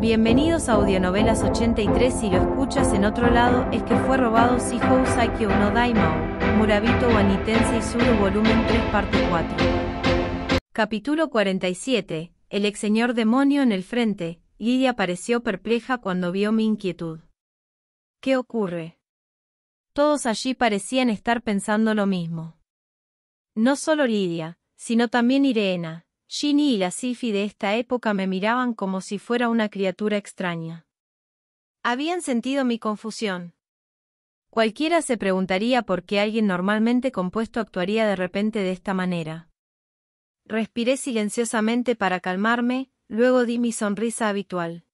Bienvenidos a Audionovelas 83 si lo escuchas en otro lado es que fue robado Sihou Saikyo no Daimao, Murabito Wanitense Suru volumen 3 parte 4. Capítulo 47. El ex señor demonio en el frente. Lidia pareció perpleja cuando vio mi inquietud. ¿Qué ocurre? Todos allí parecían estar pensando lo mismo. No solo Lidia, sino también Irena, Ginny y la Sifi de esta época me miraban como si fuera una criatura extraña. Habían sentido mi confusión. Cualquiera se preguntaría por qué alguien normalmente compuesto actuaría de repente de esta manera. Respiré silenciosamente para calmarme, luego di mi sonrisa habitual.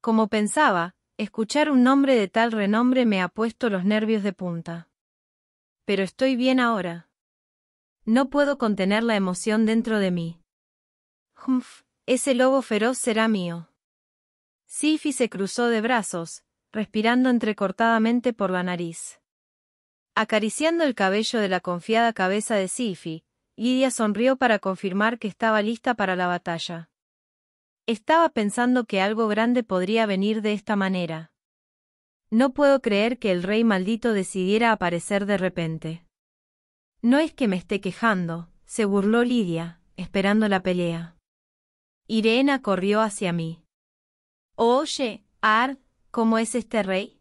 Como pensaba, escuchar un nombre de tal renombre me ha puesto los nervios de punta. Pero estoy bien ahora. No puedo contener la emoción dentro de mí ese lobo feroz será mío. Sifi se cruzó de brazos, respirando entrecortadamente por la nariz. Acariciando el cabello de la confiada cabeza de Sifi, Lidia sonrió para confirmar que estaba lista para la batalla. Estaba pensando que algo grande podría venir de esta manera. No puedo creer que el rey maldito decidiera aparecer de repente. No es que me esté quejando, se burló Lidia, esperando la pelea. Irena corrió hacia mí. Oye, Ar, ¿cómo es este rey?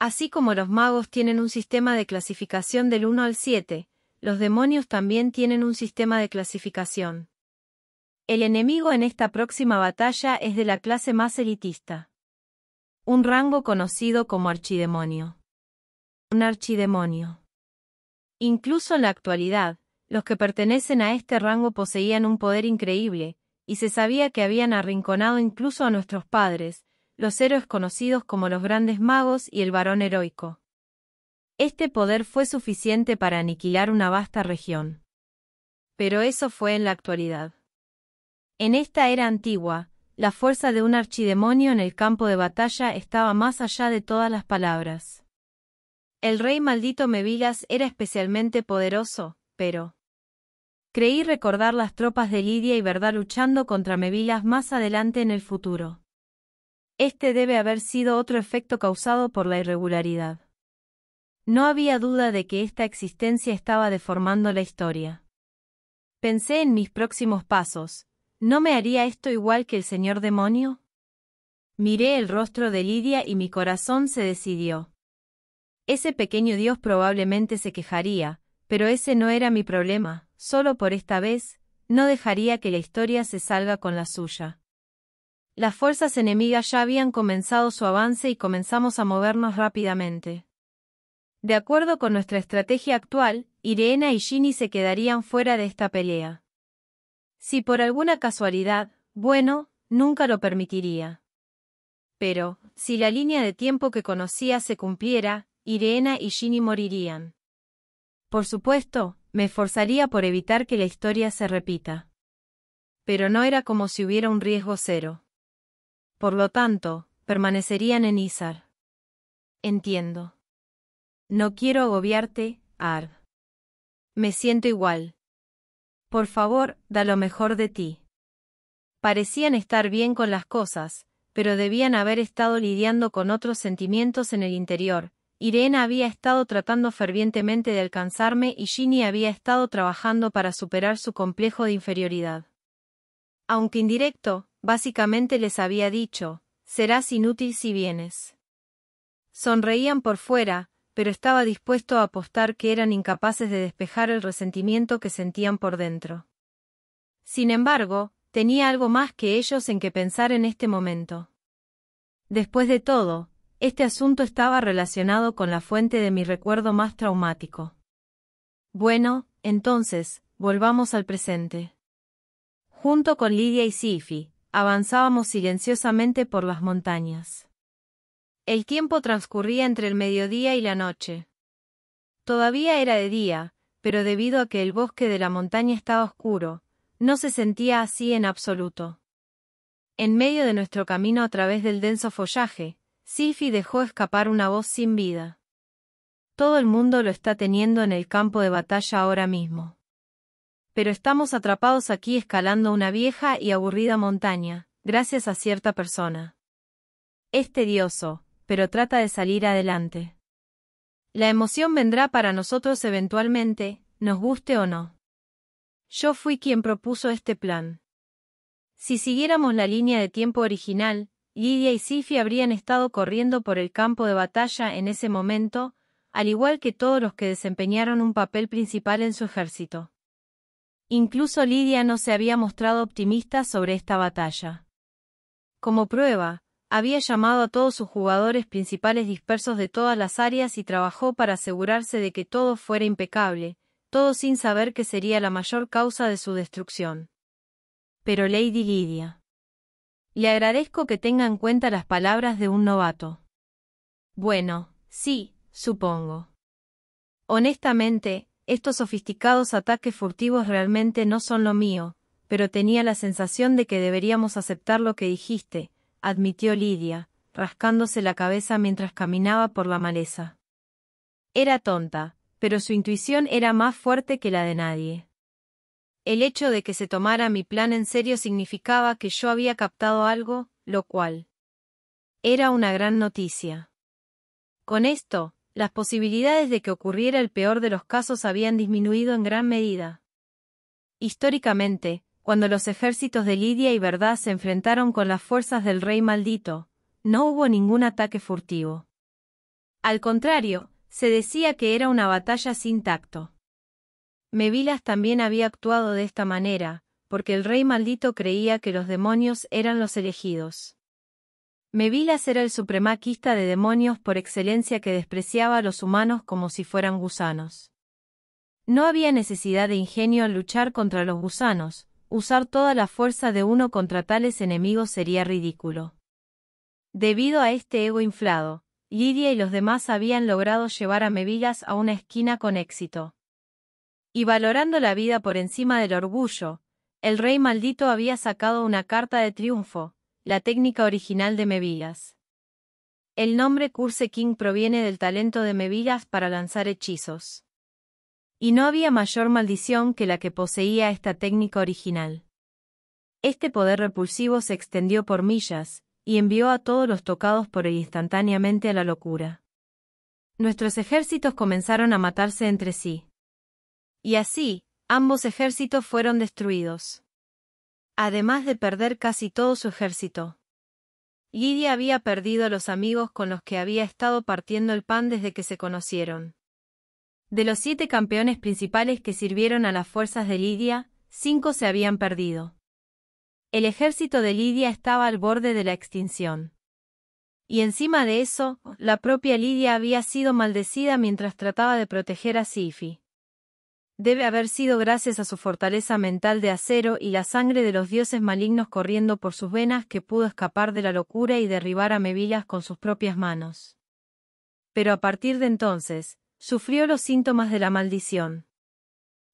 Así como los magos tienen un sistema de clasificación del 1 al 7, los demonios también tienen un sistema de clasificación. El enemigo en esta próxima batalla es de la clase más elitista. Un rango conocido como archidemonio. Un archidemonio. Incluso en la actualidad, los que pertenecen a este rango poseían un poder increíble, y se sabía que habían arrinconado incluso a nuestros padres, los héroes conocidos como los grandes magos y el varón heroico. Este poder fue suficiente para aniquilar una vasta región. Pero eso fue en la actualidad. En esta era antigua, la fuerza de un archidemonio en el campo de batalla estaba más allá de todas las palabras. El rey maldito Mevilas era especialmente poderoso, pero Creí recordar las tropas de Lidia y Verdad luchando contra Mevilas más adelante en el futuro. Este debe haber sido otro efecto causado por la irregularidad. No había duda de que esta existencia estaba deformando la historia. Pensé en mis próximos pasos. ¿No me haría esto igual que el señor demonio? Miré el rostro de Lidia y mi corazón se decidió. Ese pequeño dios probablemente se quejaría, pero ese no era mi problema solo por esta vez, no dejaría que la historia se salga con la suya. Las fuerzas enemigas ya habían comenzado su avance y comenzamos a movernos rápidamente. De acuerdo con nuestra estrategia actual, Irena y Ginny se quedarían fuera de esta pelea. Si por alguna casualidad, bueno, nunca lo permitiría. Pero, si la línea de tiempo que conocía se cumpliera, Irena y Ginny morirían. Por supuesto, me esforzaría por evitar que la historia se repita. Pero no era como si hubiera un riesgo cero. Por lo tanto, permanecerían en Isar. Entiendo. No quiero agobiarte, Arv. Me siento igual. Por favor, da lo mejor de ti. Parecían estar bien con las cosas, pero debían haber estado lidiando con otros sentimientos en el interior, Irene había estado tratando fervientemente de alcanzarme y Ginny había estado trabajando para superar su complejo de inferioridad. Aunque indirecto, básicamente les había dicho, serás inútil si vienes. Sonreían por fuera, pero estaba dispuesto a apostar que eran incapaces de despejar el resentimiento que sentían por dentro. Sin embargo, tenía algo más que ellos en que pensar en este momento. Después de todo, este asunto estaba relacionado con la fuente de mi recuerdo más traumático. Bueno, entonces, volvamos al presente. Junto con Lidia y Sifi, avanzábamos silenciosamente por las montañas. El tiempo transcurría entre el mediodía y la noche. Todavía era de día, pero debido a que el bosque de la montaña estaba oscuro, no se sentía así en absoluto. En medio de nuestro camino a través del denso follaje, Sifi dejó escapar una voz sin vida. Todo el mundo lo está teniendo en el campo de batalla ahora mismo. Pero estamos atrapados aquí escalando una vieja y aburrida montaña, gracias a cierta persona. Es tedioso, pero trata de salir adelante. La emoción vendrá para nosotros eventualmente, nos guste o no. Yo fui quien propuso este plan. Si siguiéramos la línea de tiempo original, Lidia y Sifi habrían estado corriendo por el campo de batalla en ese momento, al igual que todos los que desempeñaron un papel principal en su ejército. Incluso Lidia no se había mostrado optimista sobre esta batalla. Como prueba, había llamado a todos sus jugadores principales dispersos de todas las áreas y trabajó para asegurarse de que todo fuera impecable, todo sin saber que sería la mayor causa de su destrucción. Pero Lady Lidia le agradezco que tenga en cuenta las palabras de un novato. Bueno, sí, supongo. Honestamente, estos sofisticados ataques furtivos realmente no son lo mío, pero tenía la sensación de que deberíamos aceptar lo que dijiste, admitió Lidia, rascándose la cabeza mientras caminaba por la maleza. Era tonta, pero su intuición era más fuerte que la de nadie. El hecho de que se tomara mi plan en serio significaba que yo había captado algo, lo cual era una gran noticia. Con esto, las posibilidades de que ocurriera el peor de los casos habían disminuido en gran medida. Históricamente, cuando los ejércitos de Lidia y Verdad se enfrentaron con las fuerzas del rey maldito, no hubo ningún ataque furtivo. Al contrario, se decía que era una batalla sin tacto. Mevilas también había actuado de esta manera, porque el rey maldito creía que los demonios eran los elegidos. Mevilas era el supremaquista de demonios por excelencia que despreciaba a los humanos como si fueran gusanos. No había necesidad de ingenio al luchar contra los gusanos, usar toda la fuerza de uno contra tales enemigos sería ridículo. Debido a este ego inflado, Lidia y los demás habían logrado llevar a Mevilas a una esquina con éxito. Y valorando la vida por encima del orgullo, el rey maldito había sacado una carta de triunfo, la técnica original de Mevillas. El nombre Curse King proviene del talento de Mevilas para lanzar hechizos. Y no había mayor maldición que la que poseía esta técnica original. Este poder repulsivo se extendió por millas, y envió a todos los tocados por él instantáneamente a la locura. Nuestros ejércitos comenzaron a matarse entre sí. Y así, ambos ejércitos fueron destruidos. Además de perder casi todo su ejército. Lidia había perdido a los amigos con los que había estado partiendo el pan desde que se conocieron. De los siete campeones principales que sirvieron a las fuerzas de Lidia, cinco se habían perdido. El ejército de Lidia estaba al borde de la extinción. Y encima de eso, la propia Lidia había sido maldecida mientras trataba de proteger a Sifi debe haber sido gracias a su fortaleza mental de acero y la sangre de los dioses malignos corriendo por sus venas que pudo escapar de la locura y derribar a Mevillas con sus propias manos. Pero a partir de entonces, sufrió los síntomas de la maldición.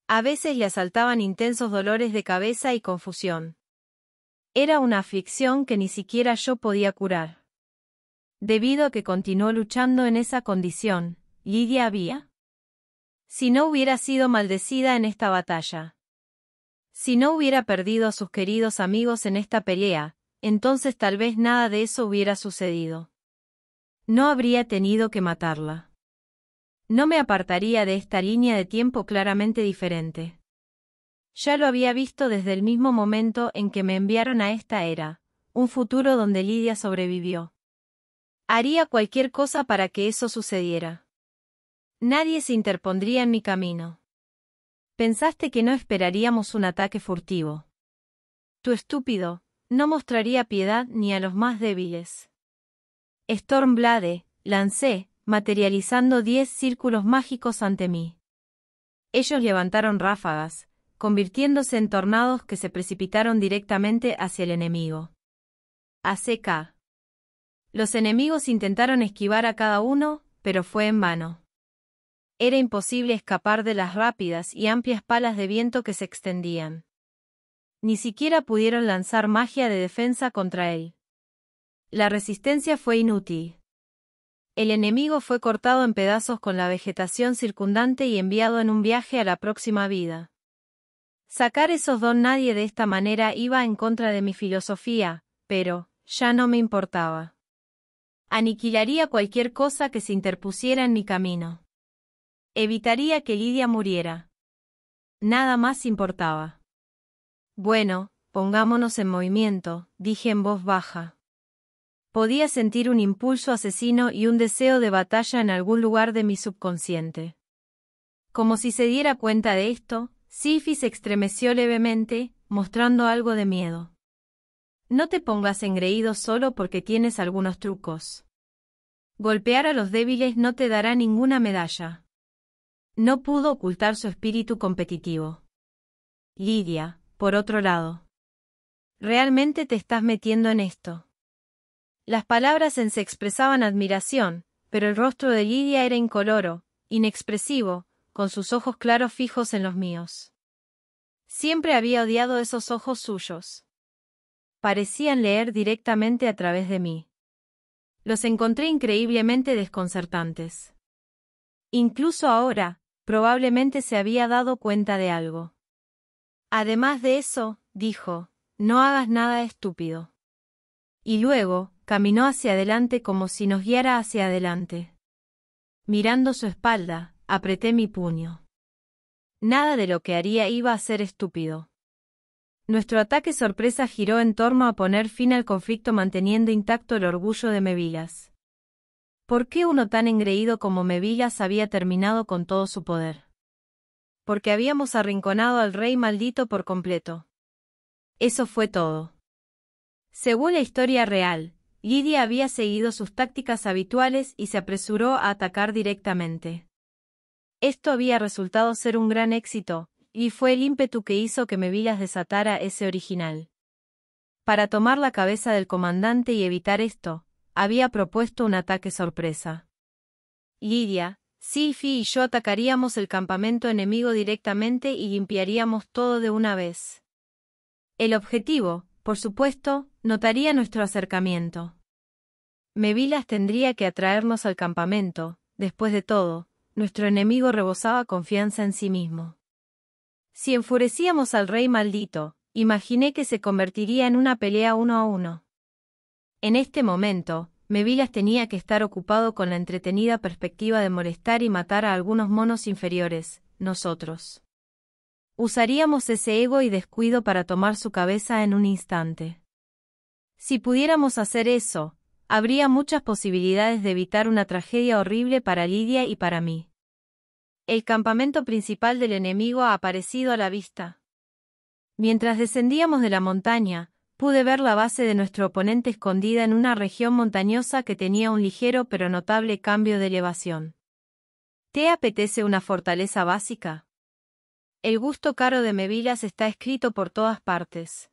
A veces le asaltaban intensos dolores de cabeza y confusión. Era una aflicción que ni siquiera yo podía curar. Debido a que continuó luchando en esa condición, Lidia había si no hubiera sido maldecida en esta batalla. Si no hubiera perdido a sus queridos amigos en esta pelea, entonces tal vez nada de eso hubiera sucedido. No habría tenido que matarla. No me apartaría de esta línea de tiempo claramente diferente. Ya lo había visto desde el mismo momento en que me enviaron a esta era, un futuro donde Lidia sobrevivió. Haría cualquier cosa para que eso sucediera. Nadie se interpondría en mi camino. Pensaste que no esperaríamos un ataque furtivo. Tu estúpido, no mostraría piedad ni a los más débiles. Stormblade, lancé, materializando diez círculos mágicos ante mí. Ellos levantaron ráfagas, convirtiéndose en tornados que se precipitaron directamente hacia el enemigo. ACK. Los enemigos intentaron esquivar a cada uno, pero fue en vano era imposible escapar de las rápidas y amplias palas de viento que se extendían. Ni siquiera pudieron lanzar magia de defensa contra él. La resistencia fue inútil. El enemigo fue cortado en pedazos con la vegetación circundante y enviado en un viaje a la próxima vida. Sacar esos don nadie de esta manera iba en contra de mi filosofía, pero, ya no me importaba. Aniquilaría cualquier cosa que se interpusiera en mi camino. Evitaría que Lidia muriera. Nada más importaba. Bueno, pongámonos en movimiento, dije en voz baja. Podía sentir un impulso asesino y un deseo de batalla en algún lugar de mi subconsciente. Como si se diera cuenta de esto, Sifi se estremeció levemente, mostrando algo de miedo. No te pongas engreído solo porque tienes algunos trucos. Golpear a los débiles no te dará ninguna medalla. No pudo ocultar su espíritu competitivo. Lidia, por otro lado. Realmente te estás metiendo en esto. Las palabras en se expresaban admiración, pero el rostro de Lidia era incoloro, inexpresivo, con sus ojos claros fijos en los míos. Siempre había odiado esos ojos suyos. Parecían leer directamente a través de mí. Los encontré increíblemente desconcertantes. Incluso ahora, Probablemente se había dado cuenta de algo. Además de eso, dijo, no hagas nada estúpido. Y luego, caminó hacia adelante como si nos guiara hacia adelante. Mirando su espalda, apreté mi puño. Nada de lo que haría iba a ser estúpido. Nuestro ataque sorpresa giró en torno a poner fin al conflicto manteniendo intacto el orgullo de Mevilas. ¿Por qué uno tan engreído como Mevillas había terminado con todo su poder? Porque habíamos arrinconado al rey maldito por completo. Eso fue todo. Según la historia real, Lidia había seguido sus tácticas habituales y se apresuró a atacar directamente. Esto había resultado ser un gran éxito, y fue el ímpetu que hizo que Mevillas desatara ese original. Para tomar la cabeza del comandante y evitar esto, había propuesto un ataque sorpresa. Lidia, Sifi y yo atacaríamos el campamento enemigo directamente y limpiaríamos todo de una vez. El objetivo, por supuesto, notaría nuestro acercamiento. Mevilas tendría que atraernos al campamento, después de todo, nuestro enemigo rebosaba confianza en sí mismo. Si enfurecíamos al rey maldito, imaginé que se convertiría en una pelea uno a uno. En este momento, Mevilas tenía que estar ocupado con la entretenida perspectiva de molestar y matar a algunos monos inferiores, nosotros. Usaríamos ese ego y descuido para tomar su cabeza en un instante. Si pudiéramos hacer eso, habría muchas posibilidades de evitar una tragedia horrible para Lidia y para mí. El campamento principal del enemigo ha aparecido a la vista. Mientras descendíamos de la montaña, pude ver la base de nuestro oponente escondida en una región montañosa que tenía un ligero pero notable cambio de elevación. ¿Te apetece una fortaleza básica? El gusto caro de Mevilas está escrito por todas partes.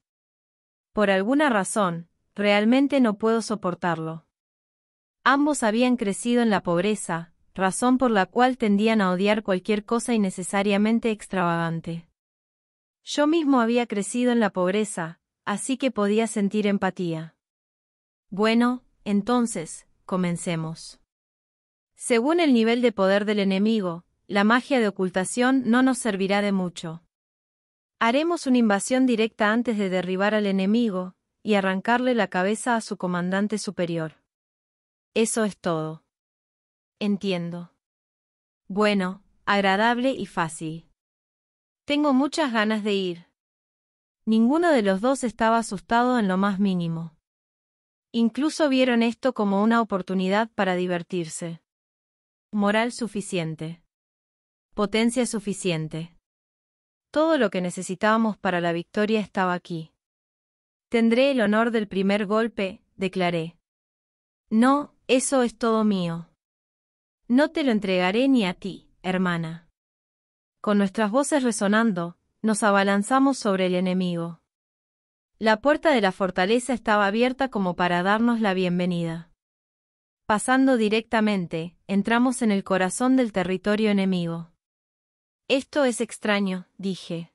Por alguna razón, realmente no puedo soportarlo. Ambos habían crecido en la pobreza, razón por la cual tendían a odiar cualquier cosa innecesariamente extravagante. Yo mismo había crecido en la pobreza, así que podía sentir empatía. Bueno, entonces, comencemos. Según el nivel de poder del enemigo, la magia de ocultación no nos servirá de mucho. Haremos una invasión directa antes de derribar al enemigo, y arrancarle la cabeza a su comandante superior. Eso es todo. Entiendo. Bueno, agradable y fácil. Tengo muchas ganas de ir. Ninguno de los dos estaba asustado en lo más mínimo. Incluso vieron esto como una oportunidad para divertirse. Moral suficiente. Potencia suficiente. Todo lo que necesitábamos para la victoria estaba aquí. Tendré el honor del primer golpe, declaré. No, eso es todo mío. No te lo entregaré ni a ti, hermana. Con nuestras voces resonando, nos abalanzamos sobre el enemigo. La puerta de la fortaleza estaba abierta como para darnos la bienvenida. Pasando directamente, entramos en el corazón del territorio enemigo. Esto es extraño, dije.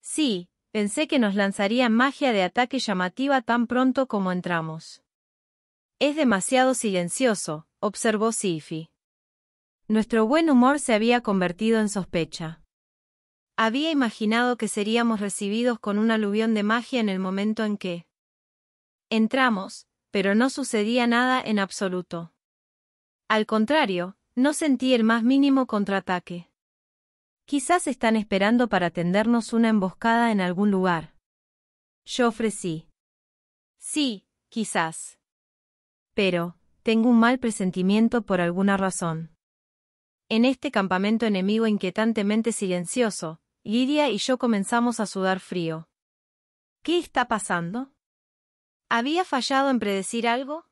Sí, pensé que nos lanzaría magia de ataque llamativa tan pronto como entramos. Es demasiado silencioso, observó Sifi. Nuestro buen humor se había convertido en sospecha. Había imaginado que seríamos recibidos con un aluvión de magia en el momento en que entramos, pero no sucedía nada en absoluto. Al contrario, no sentí el más mínimo contraataque. Quizás están esperando para tendernos una emboscada en algún lugar. Yo ofrecí. Sí, quizás. Pero, tengo un mal presentimiento por alguna razón. En este campamento enemigo inquietantemente silencioso, Lidia y yo comenzamos a sudar frío. ¿Qué está pasando? ¿Había fallado en predecir algo?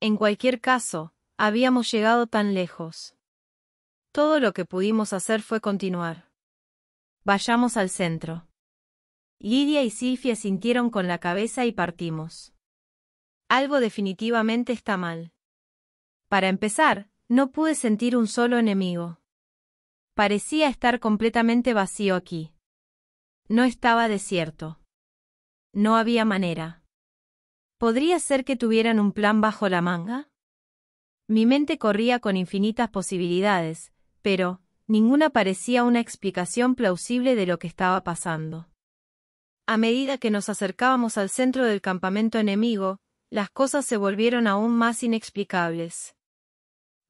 En cualquier caso, habíamos llegado tan lejos. Todo lo que pudimos hacer fue continuar. Vayamos al centro. Lidia y Silfia sintieron con la cabeza y partimos. Algo definitivamente está mal. Para empezar, no pude sentir un solo enemigo. Parecía estar completamente vacío aquí. No estaba desierto. No había manera. ¿Podría ser que tuvieran un plan bajo la manga? Mi mente corría con infinitas posibilidades, pero, ninguna parecía una explicación plausible de lo que estaba pasando. A medida que nos acercábamos al centro del campamento enemigo, las cosas se volvieron aún más inexplicables.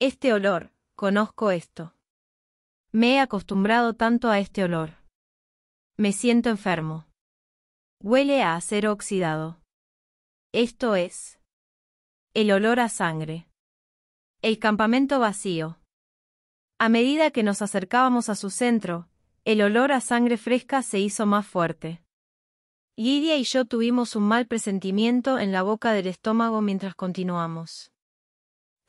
Este olor, conozco esto. Me he acostumbrado tanto a este olor. Me siento enfermo. Huele a acero oxidado. Esto es. El olor a sangre. El campamento vacío. A medida que nos acercábamos a su centro, el olor a sangre fresca se hizo más fuerte. Lidia y yo tuvimos un mal presentimiento en la boca del estómago mientras continuamos.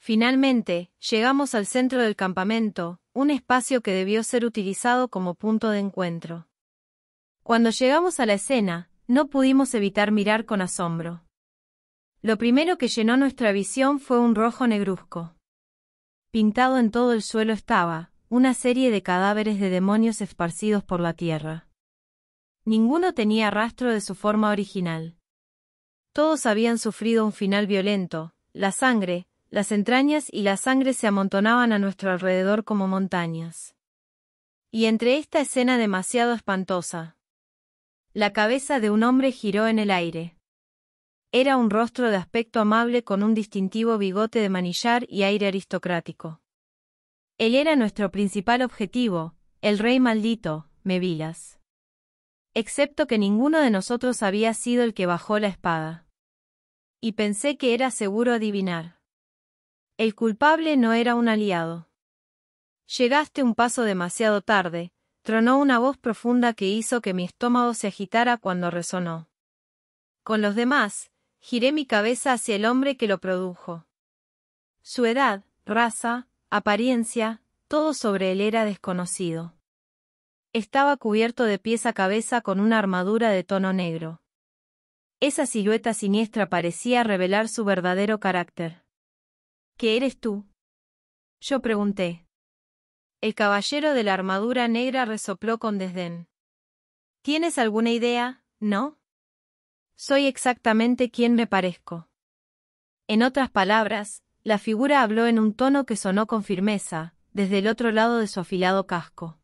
Finalmente, llegamos al centro del campamento, un espacio que debió ser utilizado como punto de encuentro. Cuando llegamos a la escena, no pudimos evitar mirar con asombro. Lo primero que llenó nuestra visión fue un rojo negruzco. Pintado en todo el suelo estaba, una serie de cadáveres de demonios esparcidos por la tierra. Ninguno tenía rastro de su forma original. Todos habían sufrido un final violento, la sangre, las entrañas y la sangre se amontonaban a nuestro alrededor como montañas. Y entre esta escena demasiado espantosa. La cabeza de un hombre giró en el aire. Era un rostro de aspecto amable con un distintivo bigote de manillar y aire aristocrático. Él era nuestro principal objetivo, el rey maldito, Mevilas. Excepto que ninguno de nosotros había sido el que bajó la espada. Y pensé que era seguro adivinar. El culpable no era un aliado. Llegaste un paso demasiado tarde, tronó una voz profunda que hizo que mi estómago se agitara cuando resonó. Con los demás, giré mi cabeza hacia el hombre que lo produjo. Su edad, raza, apariencia, todo sobre él era desconocido. Estaba cubierto de pies a cabeza con una armadura de tono negro. Esa silueta siniestra parecía revelar su verdadero carácter. ¿Qué eres tú? Yo pregunté. El caballero de la armadura negra resopló con desdén. ¿Tienes alguna idea, no? Soy exactamente quien me parezco. En otras palabras, la figura habló en un tono que sonó con firmeza, desde el otro lado de su afilado casco.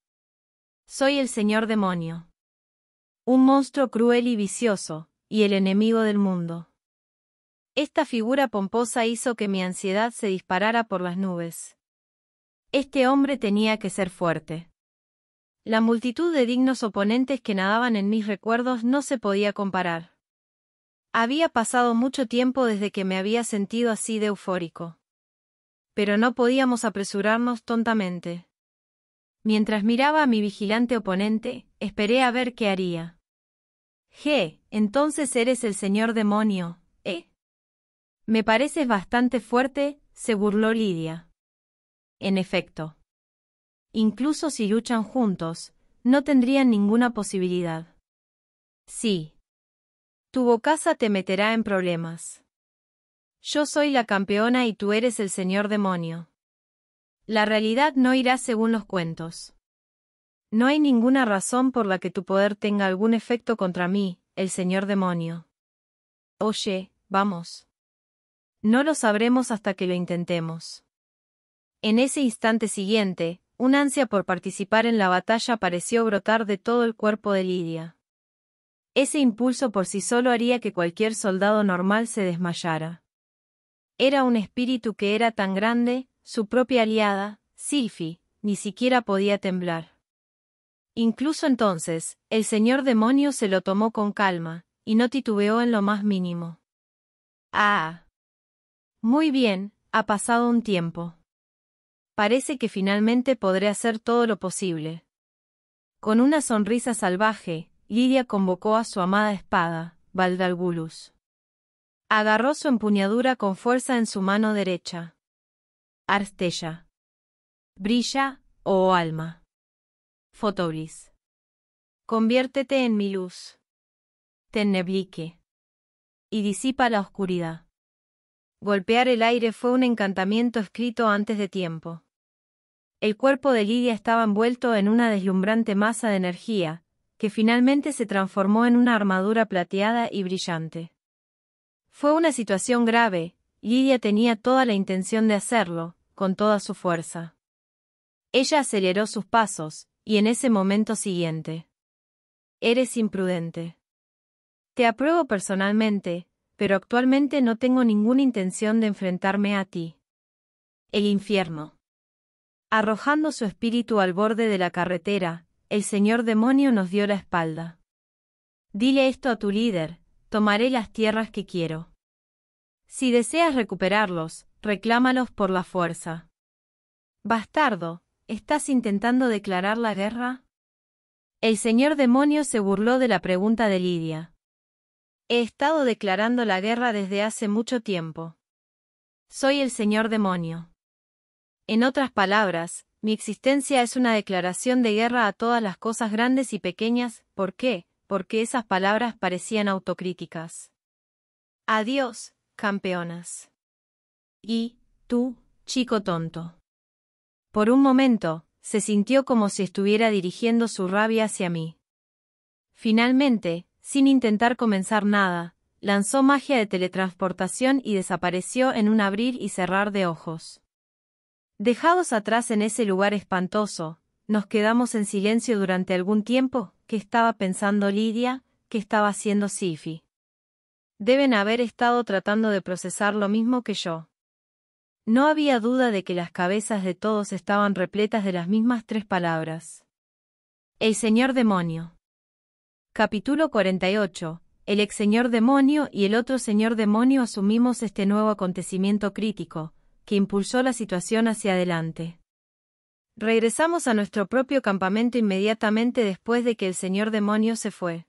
Soy el señor demonio. Un monstruo cruel y vicioso, y el enemigo del mundo. Esta figura pomposa hizo que mi ansiedad se disparara por las nubes. Este hombre tenía que ser fuerte. La multitud de dignos oponentes que nadaban en mis recuerdos no se podía comparar. Había pasado mucho tiempo desde que me había sentido así de eufórico. Pero no podíamos apresurarnos tontamente. Mientras miraba a mi vigilante oponente, esperé a ver qué haría. G, entonces eres el señor demonio, me pareces bastante fuerte, se burló Lidia. En efecto. Incluso si luchan juntos, no tendrían ninguna posibilidad. Sí. Tu bocaza te meterá en problemas. Yo soy la campeona y tú eres el señor demonio. La realidad no irá según los cuentos. No hay ninguna razón por la que tu poder tenga algún efecto contra mí, el señor demonio. Oye, vamos. No lo sabremos hasta que lo intentemos. En ese instante siguiente, un ansia por participar en la batalla pareció brotar de todo el cuerpo de Lidia. Ese impulso por sí solo haría que cualquier soldado normal se desmayara. Era un espíritu que era tan grande, su propia aliada, Silphi, ni siquiera podía temblar. Incluso entonces, el señor demonio se lo tomó con calma, y no titubeó en lo más mínimo. Ah, muy bien, ha pasado un tiempo. Parece que finalmente podré hacer todo lo posible. Con una sonrisa salvaje, Lidia convocó a su amada espada, Valdalgulus. Agarró su empuñadura con fuerza en su mano derecha. Arstella. Brilla, oh alma. Fotoblis. Conviértete en mi luz. Tenneblique. Y disipa la oscuridad. Golpear el aire fue un encantamiento escrito antes de tiempo. El cuerpo de Lidia estaba envuelto en una deslumbrante masa de energía, que finalmente se transformó en una armadura plateada y brillante. Fue una situación grave, Lidia tenía toda la intención de hacerlo, con toda su fuerza. Ella aceleró sus pasos, y en ese momento siguiente. Eres imprudente. Te apruebo personalmente, pero actualmente no tengo ninguna intención de enfrentarme a ti. El infierno. Arrojando su espíritu al borde de la carretera, el señor demonio nos dio la espalda. Dile esto a tu líder, tomaré las tierras que quiero. Si deseas recuperarlos, reclámalos por la fuerza. Bastardo, ¿estás intentando declarar la guerra? El señor demonio se burló de la pregunta de Lidia. He estado declarando la guerra desde hace mucho tiempo. Soy el señor demonio. En otras palabras, mi existencia es una declaración de guerra a todas las cosas grandes y pequeñas, ¿por qué? Porque esas palabras parecían autocríticas. Adiós, campeonas. Y, tú, chico tonto. Por un momento, se sintió como si estuviera dirigiendo su rabia hacia mí. Finalmente, sin intentar comenzar nada, lanzó magia de teletransportación y desapareció en un abrir y cerrar de ojos. Dejados atrás en ese lugar espantoso, nos quedamos en silencio durante algún tiempo, ¿Qué estaba pensando Lidia, ¿Qué estaba haciendo Sifi. Deben haber estado tratando de procesar lo mismo que yo. No había duda de que las cabezas de todos estaban repletas de las mismas tres palabras. El señor demonio. Capítulo 48. El ex señor demonio y el otro señor demonio asumimos este nuevo acontecimiento crítico, que impulsó la situación hacia adelante. Regresamos a nuestro propio campamento inmediatamente después de que el señor demonio se fue.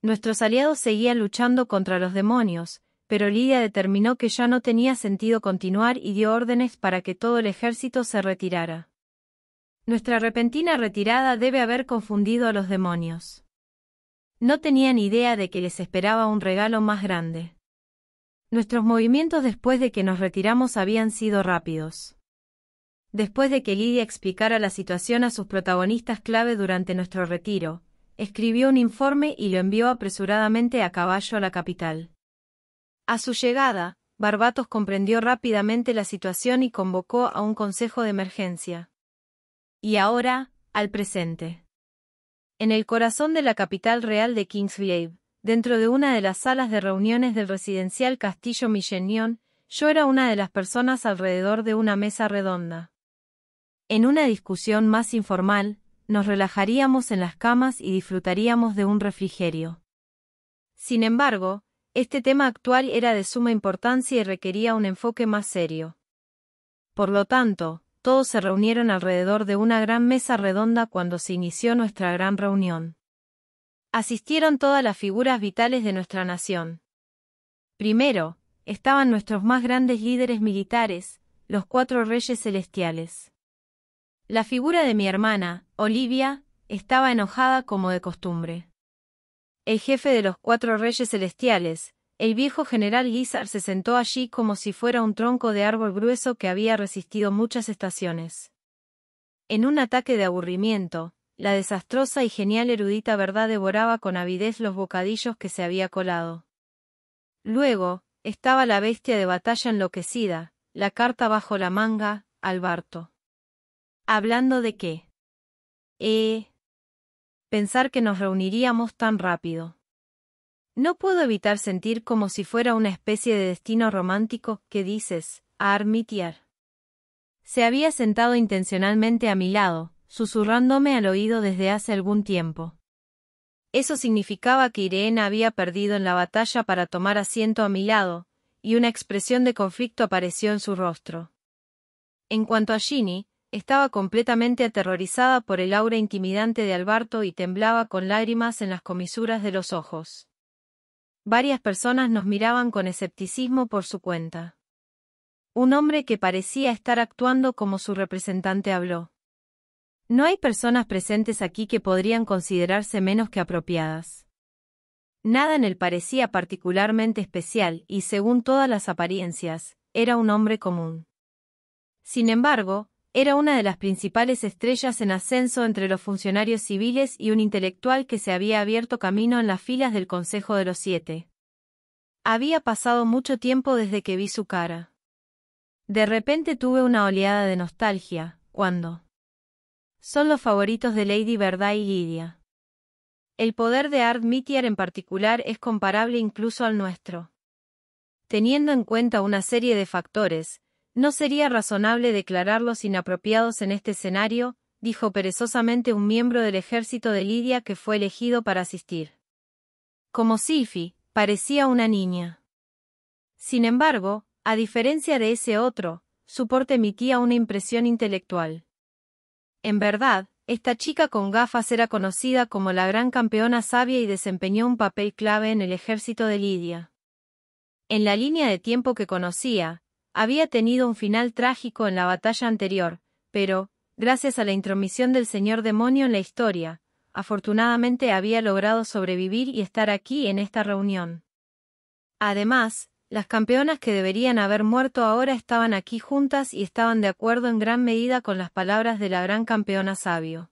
Nuestros aliados seguían luchando contra los demonios, pero Lidia determinó que ya no tenía sentido continuar y dio órdenes para que todo el ejército se retirara. Nuestra repentina retirada debe haber confundido a los demonios. No tenían idea de que les esperaba un regalo más grande. Nuestros movimientos después de que nos retiramos habían sido rápidos. Después de que Lidia explicara la situación a sus protagonistas clave durante nuestro retiro, escribió un informe y lo envió apresuradamente a caballo a la capital. A su llegada, Barbatos comprendió rápidamente la situación y convocó a un consejo de emergencia. Y ahora, al presente en el corazón de la capital real de Kingsglaive, dentro de una de las salas de reuniones del residencial Castillo Millenión, yo era una de las personas alrededor de una mesa redonda. En una discusión más informal, nos relajaríamos en las camas y disfrutaríamos de un refrigerio. Sin embargo, este tema actual era de suma importancia y requería un enfoque más serio. Por lo tanto, todos se reunieron alrededor de una gran mesa redonda cuando se inició nuestra gran reunión. Asistieron todas las figuras vitales de nuestra nación. Primero, estaban nuestros más grandes líderes militares, los cuatro reyes celestiales. La figura de mi hermana, Olivia, estaba enojada como de costumbre. El jefe de los cuatro reyes celestiales, el viejo general Guizar se sentó allí como si fuera un tronco de árbol grueso que había resistido muchas estaciones. En un ataque de aburrimiento, la desastrosa y genial erudita verdad devoraba con avidez los bocadillos que se había colado. Luego, estaba la bestia de batalla enloquecida, la carta bajo la manga, Alberto. ¿Hablando de qué? Eh. Pensar que nos reuniríamos tan rápido. No puedo evitar sentir como si fuera una especie de destino romántico que dices, a Armitiar. Se había sentado intencionalmente a mi lado, susurrándome al oído desde hace algún tiempo. Eso significaba que Irene había perdido en la batalla para tomar asiento a mi lado, y una expresión de conflicto apareció en su rostro. En cuanto a Ginny, estaba completamente aterrorizada por el aura intimidante de Alberto y temblaba con lágrimas en las comisuras de los ojos. Varias personas nos miraban con escepticismo por su cuenta. Un hombre que parecía estar actuando como su representante habló. No hay personas presentes aquí que podrían considerarse menos que apropiadas. Nada en él parecía particularmente especial y según todas las apariencias, era un hombre común. Sin embargo, era una de las principales estrellas en ascenso entre los funcionarios civiles y un intelectual que se había abierto camino en las filas del Consejo de los Siete. Había pasado mucho tiempo desde que vi su cara. De repente tuve una oleada de nostalgia, cuando... Son los favoritos de Lady Verdad y Lidia. El poder de Art en particular es comparable incluso al nuestro. Teniendo en cuenta una serie de factores, no sería razonable declararlos inapropiados en este escenario, dijo perezosamente un miembro del ejército de Lidia que fue elegido para asistir. Como Sifi, parecía una niña. Sin embargo, a diferencia de ese otro, su porte emitía una impresión intelectual. En verdad, esta chica con gafas era conocida como la gran campeona sabia y desempeñó un papel clave en el ejército de Lidia. En la línea de tiempo que conocía, había tenido un final trágico en la batalla anterior, pero, gracias a la intromisión del señor demonio en la historia, afortunadamente había logrado sobrevivir y estar aquí en esta reunión. Además, las campeonas que deberían haber muerto ahora estaban aquí juntas y estaban de acuerdo en gran medida con las palabras de la gran campeona sabio.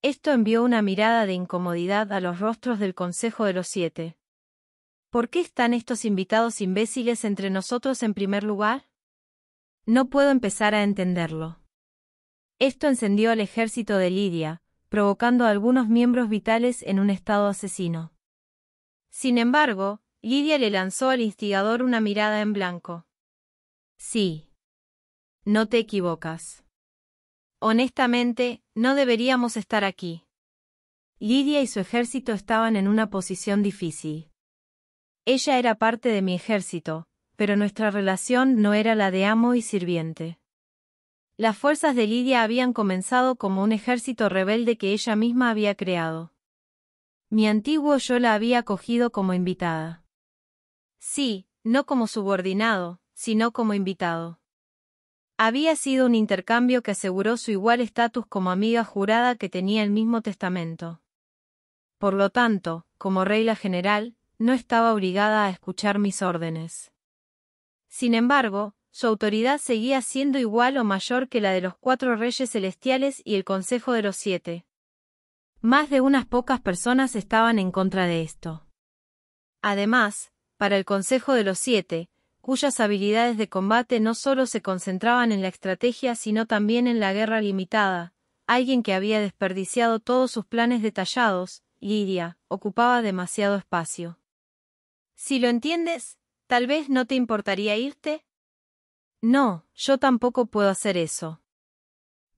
Esto envió una mirada de incomodidad a los rostros del Consejo de los Siete. ¿Por qué están estos invitados imbéciles entre nosotros en primer lugar? No puedo empezar a entenderlo. Esto encendió al ejército de Lidia, provocando a algunos miembros vitales en un estado asesino. Sin embargo, Lidia le lanzó al instigador una mirada en blanco. Sí. No te equivocas. Honestamente, no deberíamos estar aquí. Lidia y su ejército estaban en una posición difícil. Ella era parte de mi ejército, pero nuestra relación no era la de amo y sirviente. Las fuerzas de Lidia habían comenzado como un ejército rebelde que ella misma había creado. Mi antiguo yo la había acogido como invitada. Sí, no como subordinado, sino como invitado. Había sido un intercambio que aseguró su igual estatus como amiga jurada que tenía el mismo testamento. Por lo tanto, como regla general, no estaba obligada a escuchar mis órdenes. Sin embargo, su autoridad seguía siendo igual o mayor que la de los cuatro reyes celestiales y el Consejo de los Siete. Más de unas pocas personas estaban en contra de esto. Además, para el Consejo de los Siete, cuyas habilidades de combate no solo se concentraban en la estrategia sino también en la guerra limitada, alguien que había desperdiciado todos sus planes detallados, Lidia, ocupaba demasiado espacio. Si lo entiendes, tal vez no te importaría irte. No, yo tampoco puedo hacer eso.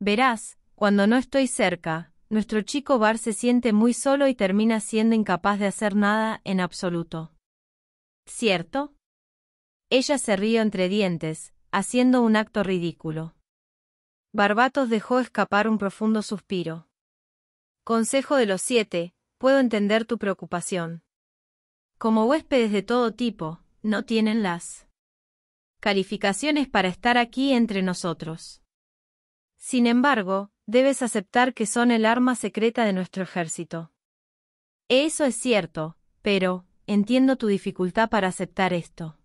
Verás, cuando no estoy cerca, nuestro chico Bar se siente muy solo y termina siendo incapaz de hacer nada en absoluto. ¿Cierto? Ella se rió entre dientes, haciendo un acto ridículo. Barbatos dejó escapar un profundo suspiro. Consejo de los siete, puedo entender tu preocupación como huéspedes de todo tipo, no tienen las calificaciones para estar aquí entre nosotros. Sin embargo, debes aceptar que son el arma secreta de nuestro ejército. Eso es cierto, pero, entiendo tu dificultad para aceptar esto.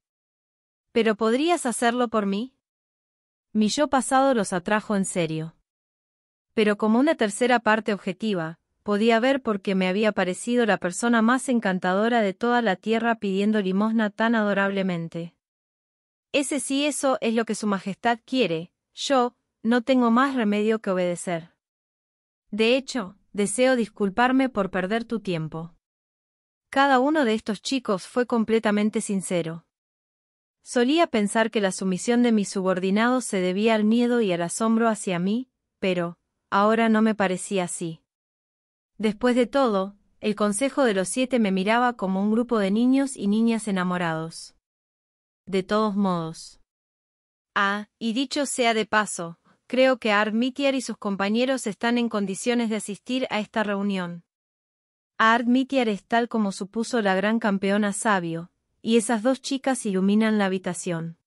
¿Pero podrías hacerlo por mí? Mi yo pasado los atrajo en serio. Pero como una tercera parte objetiva, podía ver porque me había parecido la persona más encantadora de toda la tierra pidiendo limosna tan adorablemente. Ese sí eso es lo que Su Majestad quiere, yo, no tengo más remedio que obedecer. De hecho, deseo disculparme por perder tu tiempo. Cada uno de estos chicos fue completamente sincero. Solía pensar que la sumisión de mis subordinados se debía al miedo y al asombro hacia mí, pero, ahora no me parecía así. Después de todo, el consejo de los siete me miraba como un grupo de niños y niñas enamorados. De todos modos. Ah, y dicho sea de paso, creo que Armitier y sus compañeros están en condiciones de asistir a esta reunión. Art es tal como supuso la gran campeona sabio, y esas dos chicas iluminan la habitación.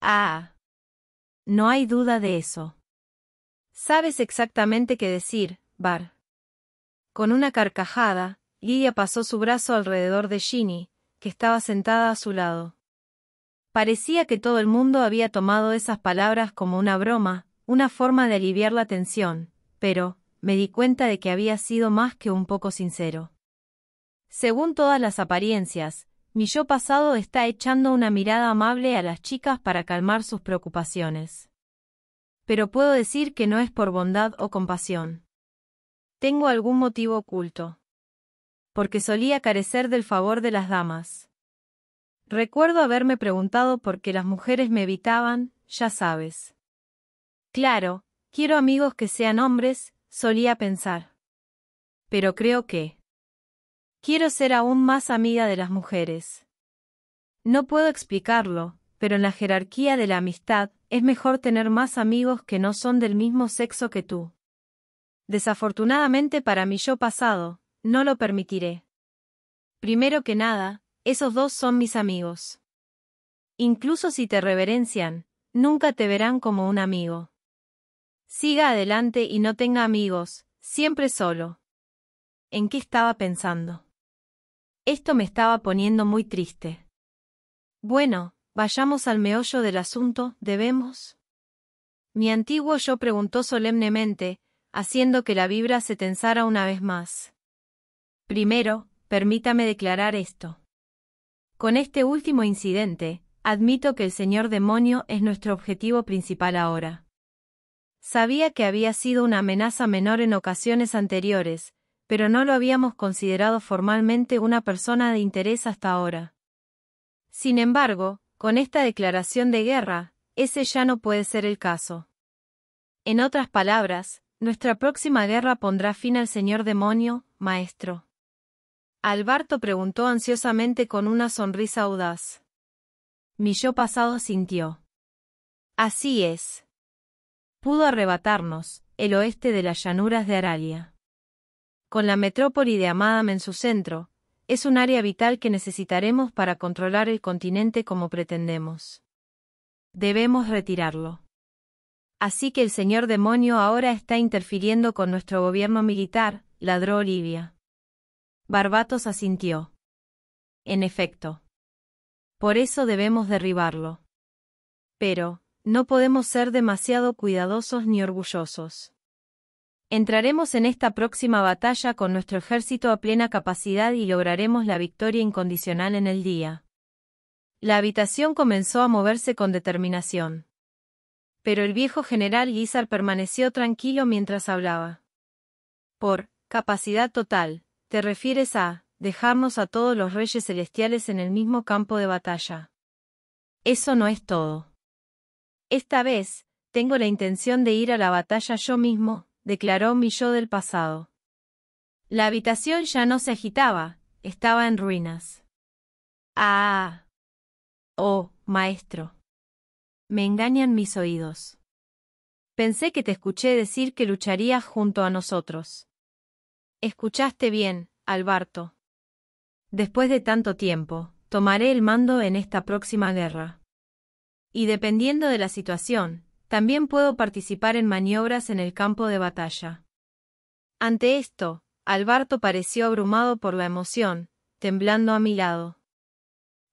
Ah. No hay duda de eso. Sabes exactamente qué decir, Bar. Con una carcajada, Lidia pasó su brazo alrededor de Ginny, que estaba sentada a su lado. Parecía que todo el mundo había tomado esas palabras como una broma, una forma de aliviar la tensión, pero, me di cuenta de que había sido más que un poco sincero. Según todas las apariencias, mi yo pasado está echando una mirada amable a las chicas para calmar sus preocupaciones. Pero puedo decir que no es por bondad o compasión. Tengo algún motivo oculto. Porque solía carecer del favor de las damas. Recuerdo haberme preguntado por qué las mujeres me evitaban, ya sabes. Claro, quiero amigos que sean hombres, solía pensar. Pero creo que... Quiero ser aún más amiga de las mujeres. No puedo explicarlo, pero en la jerarquía de la amistad, es mejor tener más amigos que no son del mismo sexo que tú. Desafortunadamente para mi yo pasado, no lo permitiré. Primero que nada, esos dos son mis amigos. Incluso si te reverencian, nunca te verán como un amigo. Siga adelante y no tenga amigos, siempre solo. ¿En qué estaba pensando? Esto me estaba poniendo muy triste. Bueno, vayamos al meollo del asunto, debemos. Mi antiguo yo preguntó solemnemente, haciendo que la vibra se tensara una vez más. Primero, permítame declarar esto. Con este último incidente, admito que el señor demonio es nuestro objetivo principal ahora. Sabía que había sido una amenaza menor en ocasiones anteriores, pero no lo habíamos considerado formalmente una persona de interés hasta ahora. Sin embargo, con esta declaración de guerra, ese ya no puede ser el caso. En otras palabras, nuestra próxima guerra pondrá fin al señor demonio, maestro. Alberto preguntó ansiosamente con una sonrisa audaz. Mi yo pasado sintió. Así es. Pudo arrebatarnos, el oeste de las llanuras de Aralia. Con la metrópoli de Amadam en su centro, es un área vital que necesitaremos para controlar el continente como pretendemos. Debemos retirarlo. Así que el señor demonio ahora está interfiriendo con nuestro gobierno militar, ladró Olivia. Barbatos asintió. En efecto. Por eso debemos derribarlo. Pero, no podemos ser demasiado cuidadosos ni orgullosos. Entraremos en esta próxima batalla con nuestro ejército a plena capacidad y lograremos la victoria incondicional en el día. La habitación comenzó a moverse con determinación. Pero el viejo general Guizar permaneció tranquilo mientras hablaba. Por capacidad total, te refieres a dejarnos a todos los reyes celestiales en el mismo campo de batalla. Eso no es todo. Esta vez, tengo la intención de ir a la batalla yo mismo, declaró mi yo del pasado. La habitación ya no se agitaba, estaba en ruinas. Ah. ah. Oh, maestro. Me engañan mis oídos. Pensé que te escuché decir que lucharías junto a nosotros. Escuchaste bien, Alberto. Después de tanto tiempo, tomaré el mando en esta próxima guerra. Y dependiendo de la situación, también puedo participar en maniobras en el campo de batalla. Ante esto, Alberto pareció abrumado por la emoción, temblando a mi lado.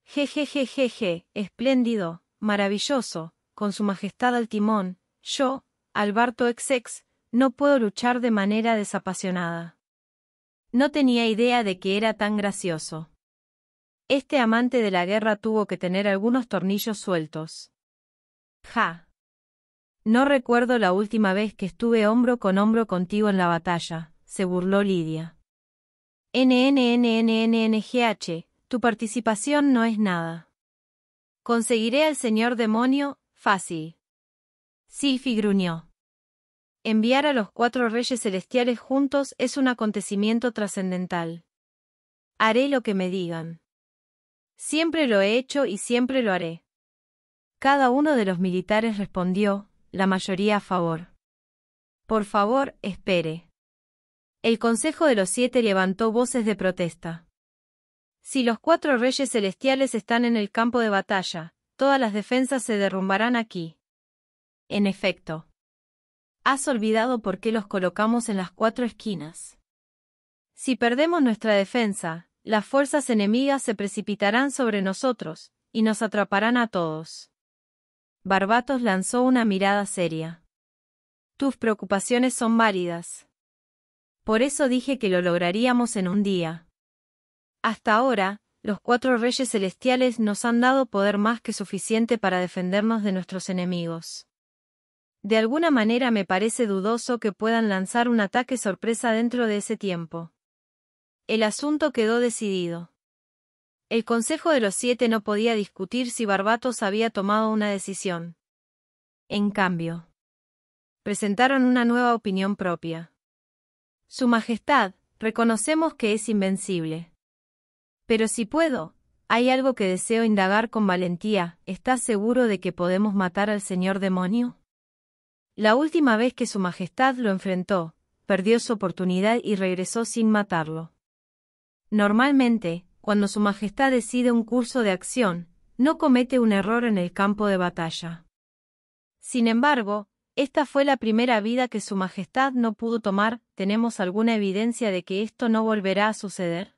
Jejejeje, espléndido, maravilloso, con su majestad al timón, yo, Alberto Exex, no puedo luchar de manera desapasionada. No tenía idea de que era tan gracioso. Este amante de la guerra tuvo que tener algunos tornillos sueltos. Ja. No recuerdo la última vez que estuve hombro con hombro contigo en la batalla, se burló Lidia. NNNNNGH, tu participación no es nada. Conseguiré al señor demonio, fácil. sí gruñó. Enviar a los cuatro reyes celestiales juntos es un acontecimiento trascendental. Haré lo que me digan. Siempre lo he hecho y siempre lo haré. Cada uno de los militares respondió, la mayoría a favor. Por favor, espere. El Consejo de los Siete levantó voces de protesta. Si los cuatro reyes celestiales están en el campo de batalla, todas las defensas se derrumbarán aquí. En efecto. Has olvidado por qué los colocamos en las cuatro esquinas. Si perdemos nuestra defensa, las fuerzas enemigas se precipitarán sobre nosotros, y nos atraparán a todos. Barbatos lanzó una mirada seria. Tus preocupaciones son válidas. Por eso dije que lo lograríamos en un día. Hasta ahora, los cuatro reyes celestiales nos han dado poder más que suficiente para defendernos de nuestros enemigos. De alguna manera me parece dudoso que puedan lanzar un ataque sorpresa dentro de ese tiempo. El asunto quedó decidido. El Consejo de los Siete no podía discutir si Barbatos había tomado una decisión. En cambio, presentaron una nueva opinión propia. Su Majestad, reconocemos que es invencible. Pero si puedo, hay algo que deseo indagar con valentía, ¿estás seguro de que podemos matar al señor demonio? La última vez que su majestad lo enfrentó, perdió su oportunidad y regresó sin matarlo. Normalmente, cuando su majestad decide un curso de acción, no comete un error en el campo de batalla. Sin embargo, esta fue la primera vida que su majestad no pudo tomar, ¿tenemos alguna evidencia de que esto no volverá a suceder?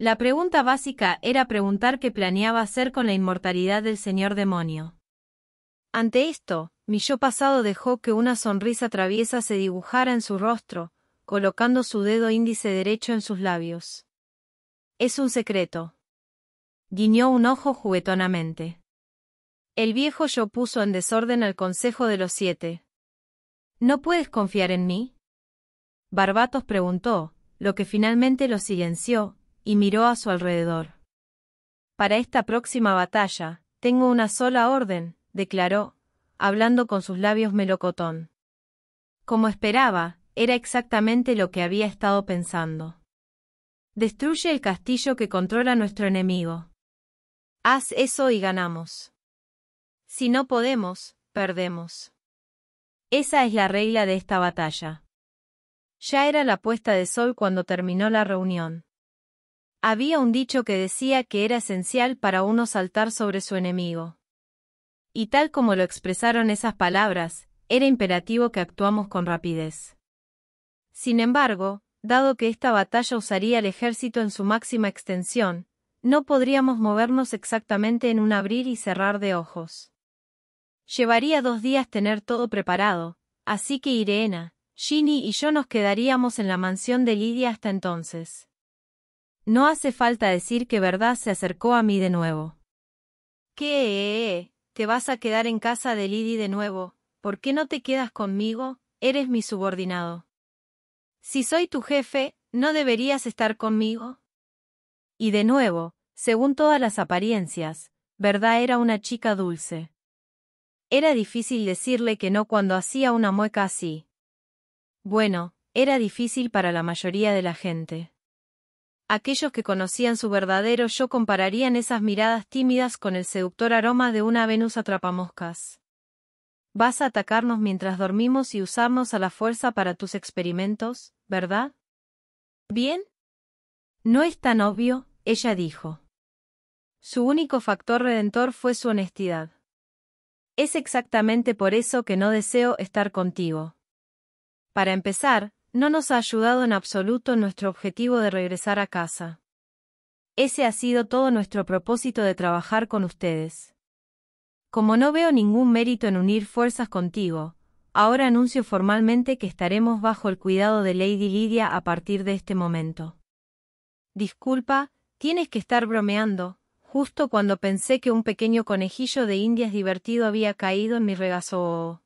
La pregunta básica era preguntar qué planeaba hacer con la inmortalidad del señor demonio. Ante esto, mi yo pasado dejó que una sonrisa traviesa se dibujara en su rostro, colocando su dedo índice derecho en sus labios. Es un secreto. Guiñó un ojo juguetonamente. El viejo yo puso en desorden al consejo de los siete. ¿No puedes confiar en mí? Barbatos preguntó, lo que finalmente lo silenció, y miró a su alrededor. Para esta próxima batalla, tengo una sola orden, declaró, hablando con sus labios melocotón. Como esperaba, era exactamente lo que había estado pensando. Destruye el castillo que controla nuestro enemigo. Haz eso y ganamos. Si no podemos, perdemos. Esa es la regla de esta batalla. Ya era la puesta de sol cuando terminó la reunión. Había un dicho que decía que era esencial para uno saltar sobre su enemigo. Y tal como lo expresaron esas palabras, era imperativo que actuamos con rapidez. Sin embargo, dado que esta batalla usaría el ejército en su máxima extensión, no podríamos movernos exactamente en un abrir y cerrar de ojos. Llevaría dos días tener todo preparado, así que Irena, Ginny y yo nos quedaríamos en la mansión de Lidia hasta entonces. No hace falta decir que verdad se acercó a mí de nuevo. ¿Qué? ¿Te vas a quedar en casa de Lidi de nuevo? ¿Por qué no te quedas conmigo? Eres mi subordinado. Si soy tu jefe, ¿no deberías estar conmigo? Y de nuevo, según todas las apariencias, Verdad era una chica dulce. Era difícil decirle que no cuando hacía una mueca así. Bueno, era difícil para la mayoría de la gente aquellos que conocían su verdadero yo compararían esas miradas tímidas con el seductor aroma de una Venus atrapamoscas. Vas a atacarnos mientras dormimos y usarnos a la fuerza para tus experimentos, ¿verdad? ¿Bien? No es tan obvio, ella dijo. Su único factor redentor fue su honestidad. Es exactamente por eso que no deseo estar contigo. Para empezar, no nos ha ayudado en absoluto nuestro objetivo de regresar a casa. Ese ha sido todo nuestro propósito de trabajar con ustedes. Como no veo ningún mérito en unir fuerzas contigo, ahora anuncio formalmente que estaremos bajo el cuidado de Lady Lydia a partir de este momento. Disculpa, tienes que estar bromeando, justo cuando pensé que un pequeño conejillo de indias divertido había caído en mi regazo.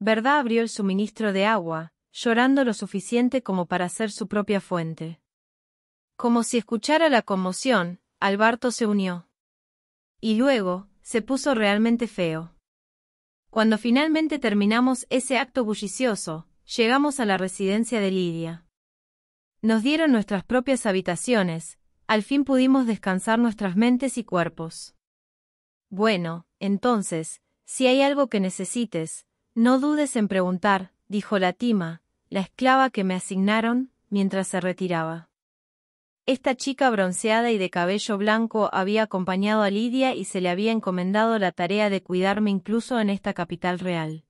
¿Verdad? abrió el suministro de agua, llorando lo suficiente como para ser su propia fuente. Como si escuchara la conmoción, Alberto se unió. Y luego, se puso realmente feo. Cuando finalmente terminamos ese acto bullicioso, llegamos a la residencia de Lidia. Nos dieron nuestras propias habitaciones, al fin pudimos descansar nuestras mentes y cuerpos. Bueno, entonces, si hay algo que necesites, no dudes en preguntar, dijo Latima, la esclava que me asignaron, mientras se retiraba. Esta chica bronceada y de cabello blanco había acompañado a Lidia y se le había encomendado la tarea de cuidarme incluso en esta capital real.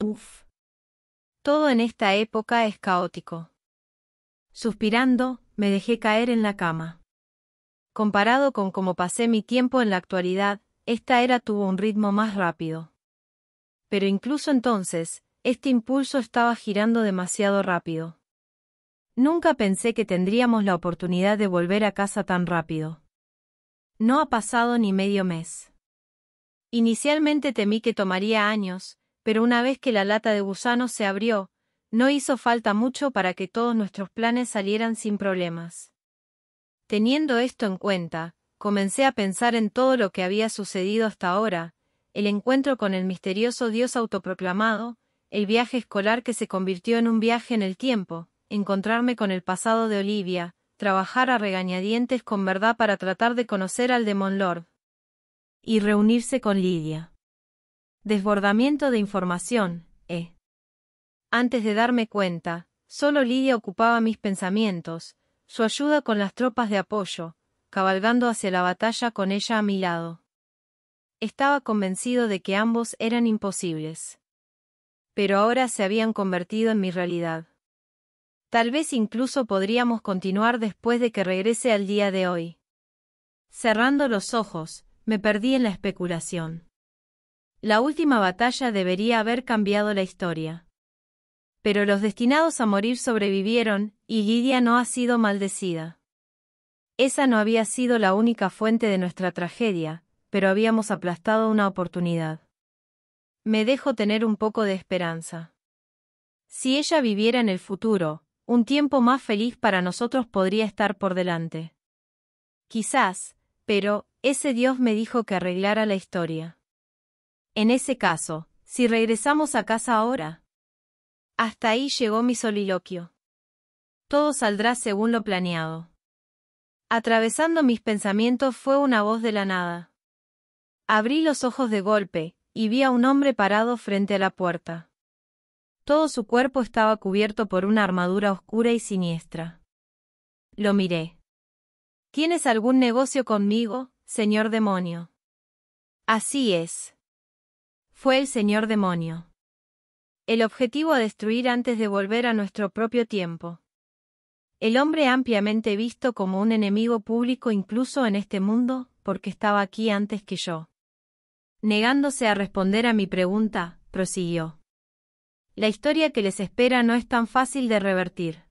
Uf. Todo en esta época es caótico. Suspirando, me dejé caer en la cama. Comparado con cómo pasé mi tiempo en la actualidad, esta era tuvo un ritmo más rápido. Pero incluso entonces, este impulso estaba girando demasiado rápido. Nunca pensé que tendríamos la oportunidad de volver a casa tan rápido. No ha pasado ni medio mes. Inicialmente temí que tomaría años, pero una vez que la lata de gusanos se abrió, no hizo falta mucho para que todos nuestros planes salieran sin problemas. Teniendo esto en cuenta, comencé a pensar en todo lo que había sucedido hasta ahora, el encuentro con el misterioso dios autoproclamado, el viaje escolar que se convirtió en un viaje en el tiempo, encontrarme con el pasado de Olivia, trabajar a regañadientes con verdad para tratar de conocer al Demon Lord. Y reunirse con Lidia. Desbordamiento de información, eh. Antes de darme cuenta, solo Lidia ocupaba mis pensamientos, su ayuda con las tropas de apoyo, cabalgando hacia la batalla con ella a mi lado. Estaba convencido de que ambos eran imposibles pero ahora se habían convertido en mi realidad. Tal vez incluso podríamos continuar después de que regrese al día de hoy. Cerrando los ojos, me perdí en la especulación. La última batalla debería haber cambiado la historia. Pero los destinados a morir sobrevivieron, y Gidia no ha sido maldecida. Esa no había sido la única fuente de nuestra tragedia, pero habíamos aplastado una oportunidad. Me dejo tener un poco de esperanza. Si ella viviera en el futuro, un tiempo más feliz para nosotros podría estar por delante. Quizás, pero, ese Dios me dijo que arreglara la historia. En ese caso, si regresamos a casa ahora. Hasta ahí llegó mi soliloquio. Todo saldrá según lo planeado. Atravesando mis pensamientos fue una voz de la nada. Abrí los ojos de golpe, y vi a un hombre parado frente a la puerta. Todo su cuerpo estaba cubierto por una armadura oscura y siniestra. Lo miré. ¿Tienes algún negocio conmigo, señor demonio? Así es. Fue el señor demonio. El objetivo a destruir antes de volver a nuestro propio tiempo. El hombre ampliamente visto como un enemigo público incluso en este mundo, porque estaba aquí antes que yo. Negándose a responder a mi pregunta, prosiguió. La historia que les espera no es tan fácil de revertir.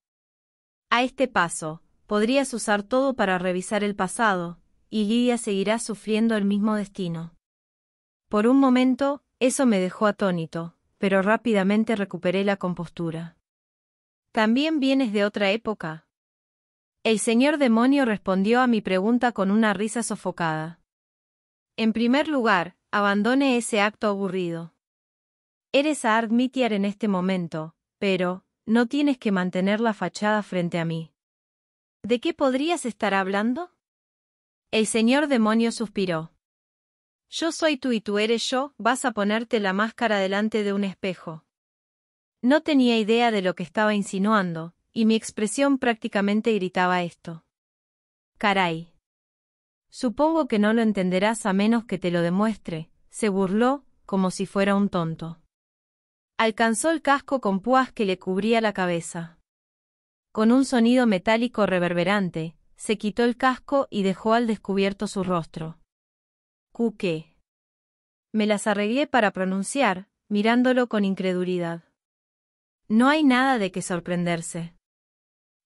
A este paso, podrías usar todo para revisar el pasado, y Lidia seguirá sufriendo el mismo destino. Por un momento, eso me dejó atónito, pero rápidamente recuperé la compostura. También vienes de otra época. El señor demonio respondió a mi pregunta con una risa sofocada. En primer lugar, Abandone ese acto aburrido. Eres a admitir en este momento, pero, no tienes que mantener la fachada frente a mí. ¿De qué podrías estar hablando? El señor demonio suspiró. Yo soy tú y tú eres yo, vas a ponerte la máscara delante de un espejo. No tenía idea de lo que estaba insinuando, y mi expresión prácticamente gritaba esto. Caray. Supongo que no lo entenderás a menos que te lo demuestre, se burló, como si fuera un tonto. Alcanzó el casco con púas que le cubría la cabeza. Con un sonido metálico reverberante, se quitó el casco y dejó al descubierto su rostro. Cuque. Me las arreglé para pronunciar, mirándolo con incredulidad. No hay nada de que sorprenderse.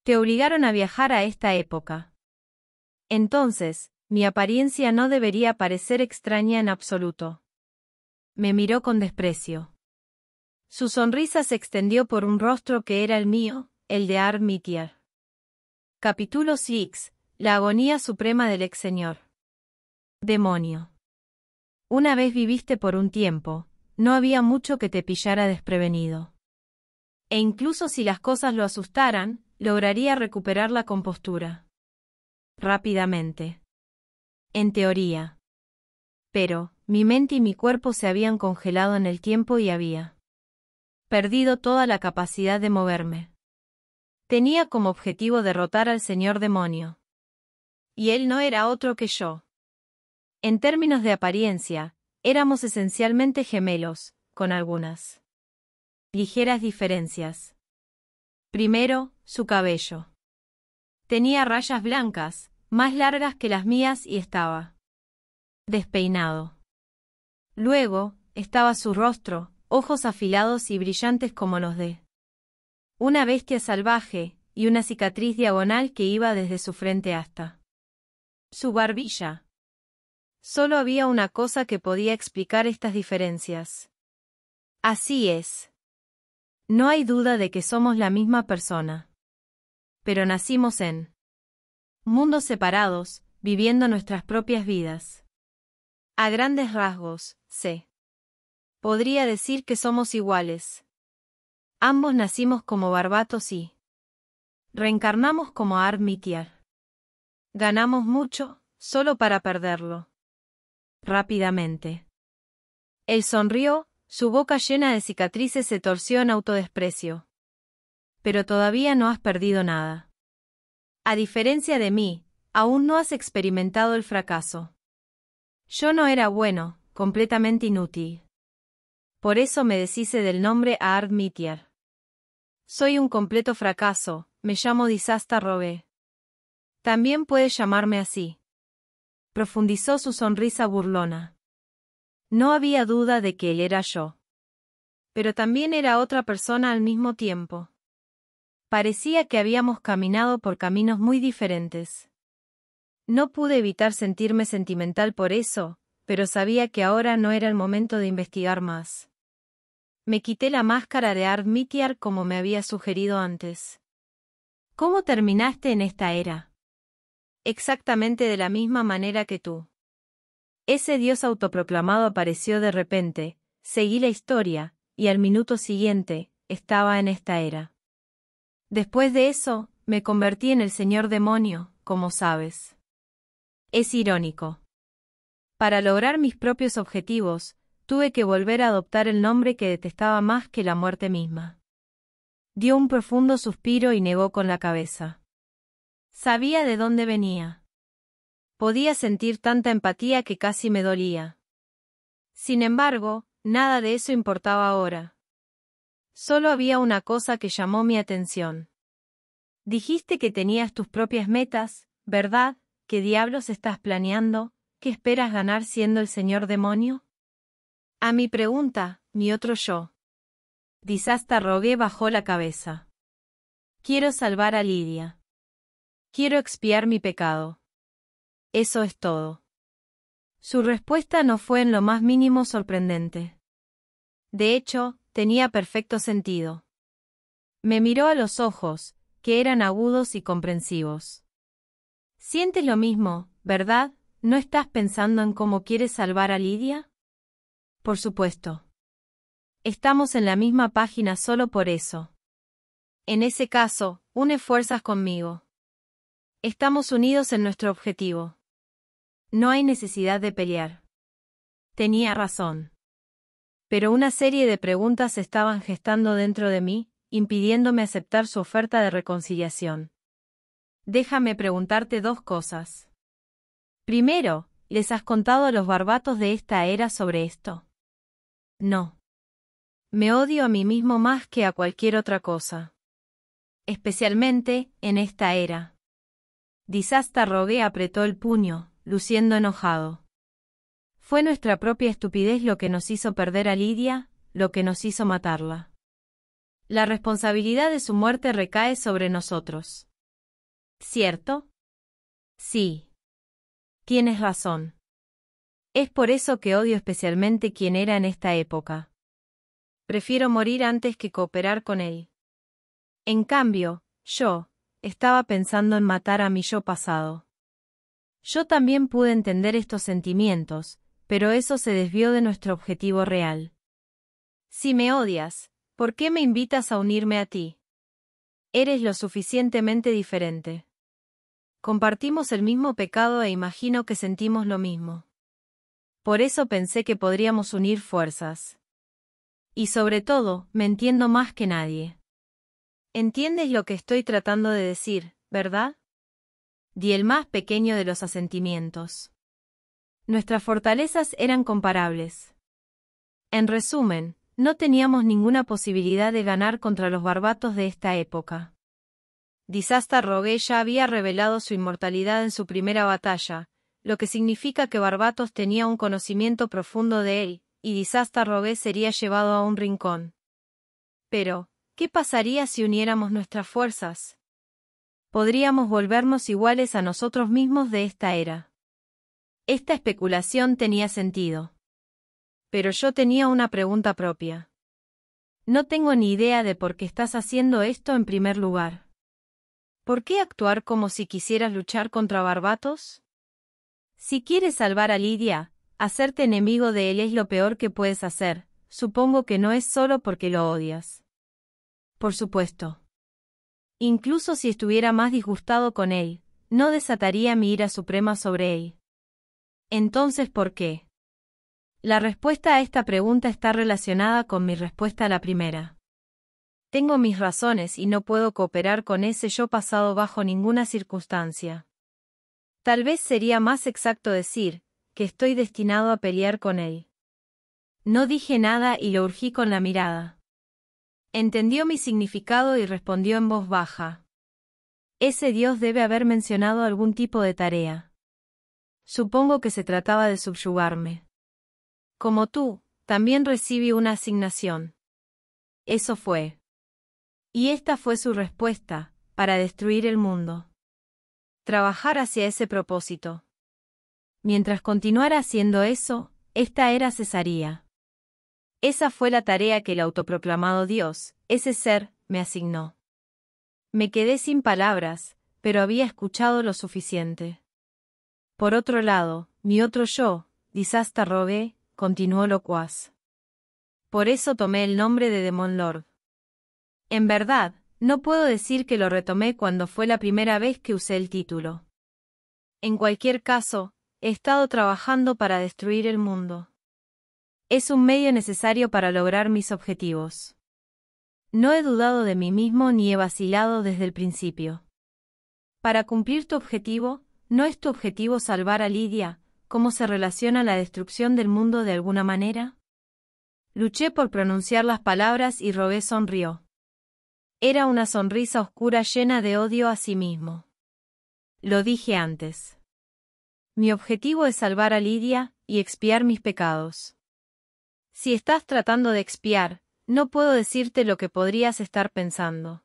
Te obligaron a viajar a esta época. Entonces, mi apariencia no debería parecer extraña en absoluto. Me miró con desprecio. Su sonrisa se extendió por un rostro que era el mío, el de Armitier. Capítulo 6. La agonía suprema del ex señor. Demonio. Una vez viviste por un tiempo, no había mucho que te pillara desprevenido. E incluso si las cosas lo asustaran, lograría recuperar la compostura. Rápidamente en teoría. Pero, mi mente y mi cuerpo se habían congelado en el tiempo y había perdido toda la capacidad de moverme. Tenía como objetivo derrotar al señor demonio. Y él no era otro que yo. En términos de apariencia, éramos esencialmente gemelos, con algunas ligeras diferencias. Primero, su cabello. Tenía rayas blancas, más largas que las mías y estaba despeinado. Luego, estaba su rostro, ojos afilados y brillantes como los de una bestia salvaje, y una cicatriz diagonal que iba desde su frente hasta su barbilla. Solo había una cosa que podía explicar estas diferencias. Así es. No hay duda de que somos la misma persona. Pero nacimos en mundos separados, viviendo nuestras propias vidas. A grandes rasgos, sé. podría decir que somos iguales. Ambos nacimos como barbatos y reencarnamos como Armitiar. Ganamos mucho, solo para perderlo. Rápidamente. Él sonrió, su boca llena de cicatrices se torció en autodesprecio. Pero todavía no has perdido nada. A diferencia de mí, aún no has experimentado el fracaso. Yo no era bueno, completamente inútil. Por eso me deshice del nombre a Soy un completo fracaso, me llamo Disasta Robé. También puedes llamarme así. Profundizó su sonrisa burlona. No había duda de que él era yo. Pero también era otra persona al mismo tiempo. Parecía que habíamos caminado por caminos muy diferentes. No pude evitar sentirme sentimental por eso, pero sabía que ahora no era el momento de investigar más. Me quité la máscara de Art como me había sugerido antes. ¿Cómo terminaste en esta era? Exactamente de la misma manera que tú. Ese dios autoproclamado apareció de repente, seguí la historia, y al minuto siguiente, estaba en esta era. Después de eso, me convertí en el señor demonio, como sabes. Es irónico. Para lograr mis propios objetivos, tuve que volver a adoptar el nombre que detestaba más que la muerte misma. Dio un profundo suspiro y negó con la cabeza. Sabía de dónde venía. Podía sentir tanta empatía que casi me dolía. Sin embargo, nada de eso importaba ahora. Solo había una cosa que llamó mi atención. Dijiste que tenías tus propias metas, ¿verdad? ¿Qué diablos estás planeando? ¿Qué esperas ganar siendo el señor demonio? A mi pregunta, mi otro yo. Disasta rogué bajó la cabeza. Quiero salvar a Lidia. Quiero expiar mi pecado. Eso es todo. Su respuesta no fue en lo más mínimo sorprendente. De hecho, tenía perfecto sentido. Me miró a los ojos, que eran agudos y comprensivos. Sientes lo mismo, ¿verdad? ¿No estás pensando en cómo quieres salvar a Lidia? Por supuesto. Estamos en la misma página solo por eso. En ese caso, une fuerzas conmigo. Estamos unidos en nuestro objetivo. No hay necesidad de pelear. Tenía razón. Pero una serie de preguntas estaban gestando dentro de mí, impidiéndome aceptar su oferta de reconciliación. Déjame preguntarte dos cosas. Primero, ¿les has contado a los barbatos de esta era sobre esto? No. Me odio a mí mismo más que a cualquier otra cosa. Especialmente en esta era. Disasta rogué apretó el puño, luciendo enojado. Fue nuestra propia estupidez lo que nos hizo perder a Lidia, lo que nos hizo matarla. La responsabilidad de su muerte recae sobre nosotros. ¿Cierto? Sí. Tienes razón. Es por eso que odio especialmente quien era en esta época. Prefiero morir antes que cooperar con él. En cambio, yo, estaba pensando en matar a mi yo pasado. Yo también pude entender estos sentimientos, pero eso se desvió de nuestro objetivo real. Si me odias, ¿por qué me invitas a unirme a ti? Eres lo suficientemente diferente. Compartimos el mismo pecado e imagino que sentimos lo mismo. Por eso pensé que podríamos unir fuerzas. Y sobre todo, me entiendo más que nadie. Entiendes lo que estoy tratando de decir, ¿verdad? Di el más pequeño de los asentimientos. Nuestras fortalezas eran comparables. En resumen, no teníamos ninguna posibilidad de ganar contra los barbatos de esta época. Disaster Rogue ya había revelado su inmortalidad en su primera batalla, lo que significa que Barbatos tenía un conocimiento profundo de él, y Disaster Rogue sería llevado a un rincón. Pero, ¿qué pasaría si uniéramos nuestras fuerzas? Podríamos volvernos iguales a nosotros mismos de esta era. Esta especulación tenía sentido. Pero yo tenía una pregunta propia. No tengo ni idea de por qué estás haciendo esto en primer lugar. ¿Por qué actuar como si quisieras luchar contra barbatos? Si quieres salvar a Lidia, hacerte enemigo de él es lo peor que puedes hacer, supongo que no es solo porque lo odias. Por supuesto. Incluso si estuviera más disgustado con él, no desataría mi ira suprema sobre él. Entonces, ¿por qué? La respuesta a esta pregunta está relacionada con mi respuesta a la primera. Tengo mis razones y no puedo cooperar con ese yo pasado bajo ninguna circunstancia. Tal vez sería más exacto decir, que estoy destinado a pelear con él. No dije nada y lo urgí con la mirada. Entendió mi significado y respondió en voz baja. Ese Dios debe haber mencionado algún tipo de tarea. Supongo que se trataba de subyugarme. Como tú, también recibí una asignación. Eso fue. Y esta fue su respuesta, para destruir el mundo. Trabajar hacia ese propósito. Mientras continuara haciendo eso, esta era cesaría. Esa fue la tarea que el autoproclamado Dios, ese ser, me asignó. Me quedé sin palabras, pero había escuchado lo suficiente. Por otro lado, mi otro yo, Disaster Robé, continuó locuaz. Por eso tomé el nombre de Demon Lord. En verdad, no puedo decir que lo retomé cuando fue la primera vez que usé el título. En cualquier caso, he estado trabajando para destruir el mundo. Es un medio necesario para lograr mis objetivos. No he dudado de mí mismo ni he vacilado desde el principio. Para cumplir tu objetivo, ¿No es tu objetivo salvar a Lidia? ¿Cómo se relaciona la destrucción del mundo de alguna manera? Luché por pronunciar las palabras y Robé sonrió. Era una sonrisa oscura llena de odio a sí mismo. Lo dije antes. Mi objetivo es salvar a Lidia y expiar mis pecados. Si estás tratando de expiar, no puedo decirte lo que podrías estar pensando.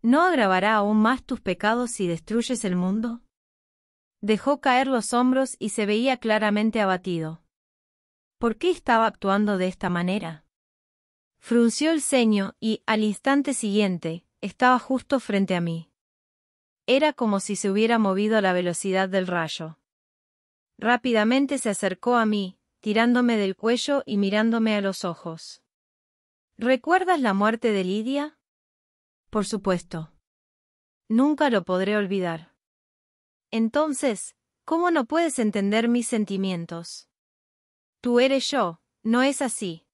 ¿No agravará aún más tus pecados si destruyes el mundo? Dejó caer los hombros y se veía claramente abatido. ¿Por qué estaba actuando de esta manera? Frunció el ceño y, al instante siguiente, estaba justo frente a mí. Era como si se hubiera movido a la velocidad del rayo. Rápidamente se acercó a mí, tirándome del cuello y mirándome a los ojos. ¿Recuerdas la muerte de Lidia? Por supuesto. Nunca lo podré olvidar. Entonces, ¿cómo no puedes entender mis sentimientos? Tú eres yo, no es así.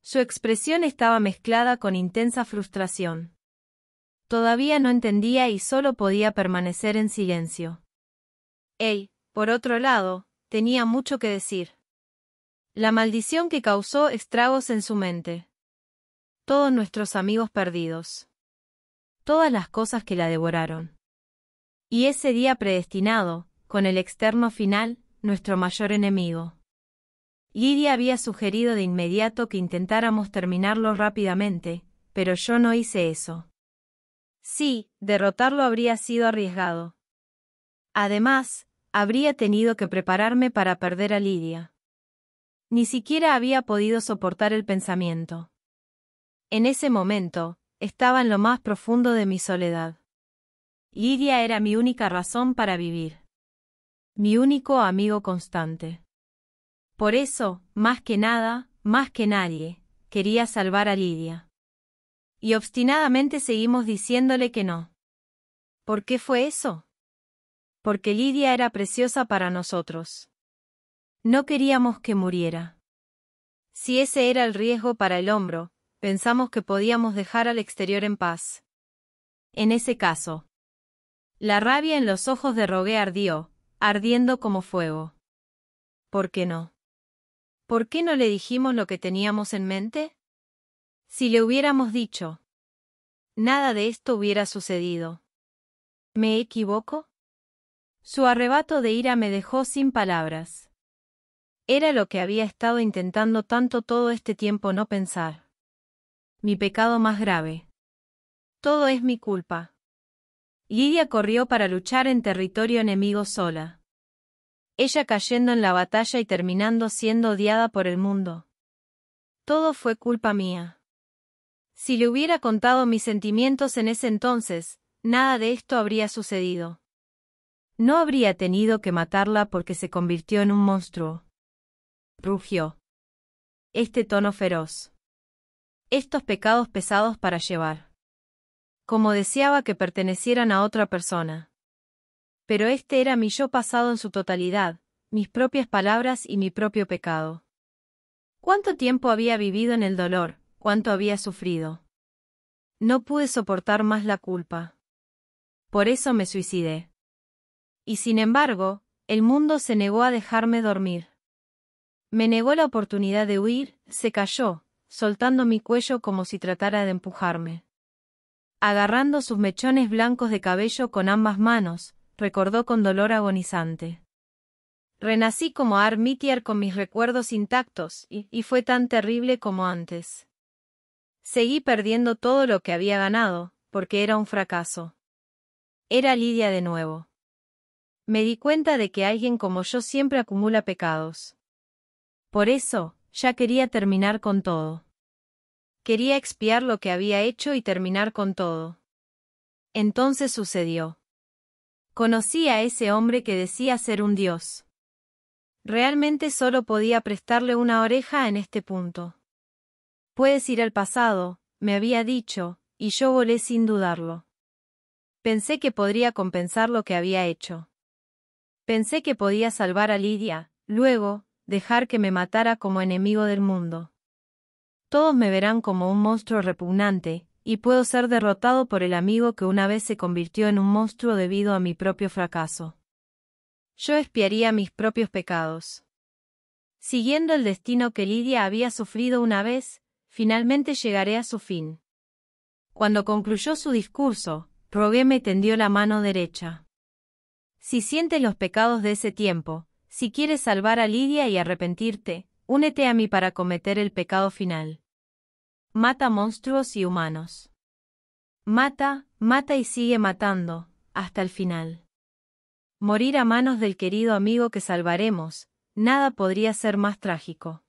Su expresión estaba mezclada con intensa frustración. Todavía no entendía y solo podía permanecer en silencio. Él, por otro lado, tenía mucho que decir. La maldición que causó estragos en su mente. Todos nuestros amigos perdidos. Todas las cosas que la devoraron. Y ese día predestinado, con el externo final, nuestro mayor enemigo. Lidia había sugerido de inmediato que intentáramos terminarlo rápidamente, pero yo no hice eso. Sí, derrotarlo habría sido arriesgado. Además, habría tenido que prepararme para perder a Lidia. Ni siquiera había podido soportar el pensamiento. En ese momento, estaba en lo más profundo de mi soledad. Lidia era mi única razón para vivir. Mi único amigo constante. Por eso, más que nada, más que nadie, quería salvar a Lidia. Y obstinadamente seguimos diciéndole que no. ¿Por qué fue eso? Porque Lidia era preciosa para nosotros. No queríamos que muriera. Si ese era el riesgo para el hombro, pensamos que podíamos dejar al exterior en paz. En ese caso, la rabia en los ojos de Rogué ardió, ardiendo como fuego. ¿Por qué no? ¿Por qué no le dijimos lo que teníamos en mente? Si le hubiéramos dicho. Nada de esto hubiera sucedido. ¿Me equivoco? Su arrebato de ira me dejó sin palabras. Era lo que había estado intentando tanto todo este tiempo no pensar. Mi pecado más grave. Todo es mi culpa. Lidia corrió para luchar en territorio enemigo sola. Ella cayendo en la batalla y terminando siendo odiada por el mundo. Todo fue culpa mía. Si le hubiera contado mis sentimientos en ese entonces, nada de esto habría sucedido. No habría tenido que matarla porque se convirtió en un monstruo. Rugió. Este tono feroz. Estos pecados pesados para llevar como deseaba que pertenecieran a otra persona. Pero este era mi yo pasado en su totalidad, mis propias palabras y mi propio pecado. ¿Cuánto tiempo había vivido en el dolor? ¿Cuánto había sufrido? No pude soportar más la culpa. Por eso me suicidé. Y sin embargo, el mundo se negó a dejarme dormir. Me negó la oportunidad de huir, se cayó, soltando mi cuello como si tratara de empujarme. Agarrando sus mechones blancos de cabello con ambas manos, recordó con dolor agonizante. Renací como Armitier con mis recuerdos intactos, y, y fue tan terrible como antes. Seguí perdiendo todo lo que había ganado, porque era un fracaso. Era Lidia de nuevo. Me di cuenta de que alguien como yo siempre acumula pecados. Por eso, ya quería terminar con todo. Quería expiar lo que había hecho y terminar con todo. Entonces sucedió. Conocí a ese hombre que decía ser un dios. Realmente solo podía prestarle una oreja en este punto. Puedes ir al pasado, me había dicho, y yo volé sin dudarlo. Pensé que podría compensar lo que había hecho. Pensé que podía salvar a Lidia, luego, dejar que me matara como enemigo del mundo. Todos me verán como un monstruo repugnante, y puedo ser derrotado por el amigo que una vez se convirtió en un monstruo debido a mi propio fracaso. Yo espiaría mis propios pecados. Siguiendo el destino que Lidia había sufrido una vez, finalmente llegaré a su fin. Cuando concluyó su discurso, Rogué me tendió la mano derecha. Si sientes los pecados de ese tiempo, si quieres salvar a Lidia y arrepentirte, únete a mí para cometer el pecado final mata monstruos y humanos. Mata, mata y sigue matando, hasta el final. Morir a manos del querido amigo que salvaremos, nada podría ser más trágico.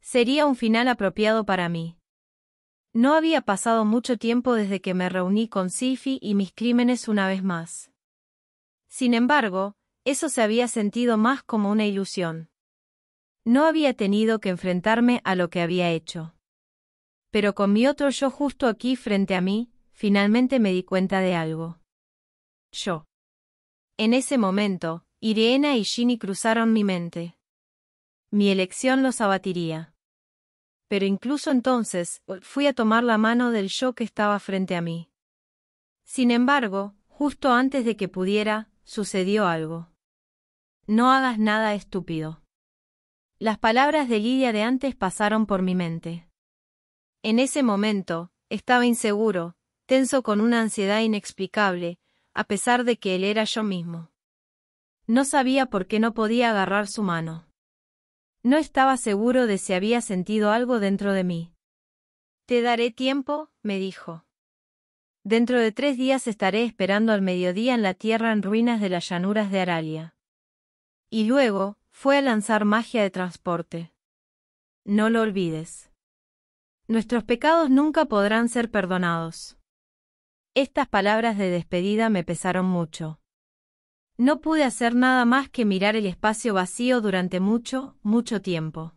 Sería un final apropiado para mí. No había pasado mucho tiempo desde que me reuní con Sifi y mis crímenes una vez más. Sin embargo, eso se había sentido más como una ilusión. No había tenido que enfrentarme a lo que había hecho. Pero con mi otro yo justo aquí frente a mí, finalmente me di cuenta de algo. Yo. En ese momento, Irena y Ginny cruzaron mi mente. Mi elección los abatiría. Pero incluso entonces, fui a tomar la mano del yo que estaba frente a mí. Sin embargo, justo antes de que pudiera, sucedió algo. No hagas nada estúpido. Las palabras de Lidia de antes pasaron por mi mente. En ese momento, estaba inseguro, tenso con una ansiedad inexplicable, a pesar de que él era yo mismo. No sabía por qué no podía agarrar su mano. No estaba seguro de si había sentido algo dentro de mí. Te daré tiempo, me dijo. Dentro de tres días estaré esperando al mediodía en la tierra en ruinas de las llanuras de Aralia. Y luego, fue a lanzar magia de transporte. No lo olvides. Nuestros pecados nunca podrán ser perdonados. Estas palabras de despedida me pesaron mucho. No pude hacer nada más que mirar el espacio vacío durante mucho, mucho tiempo.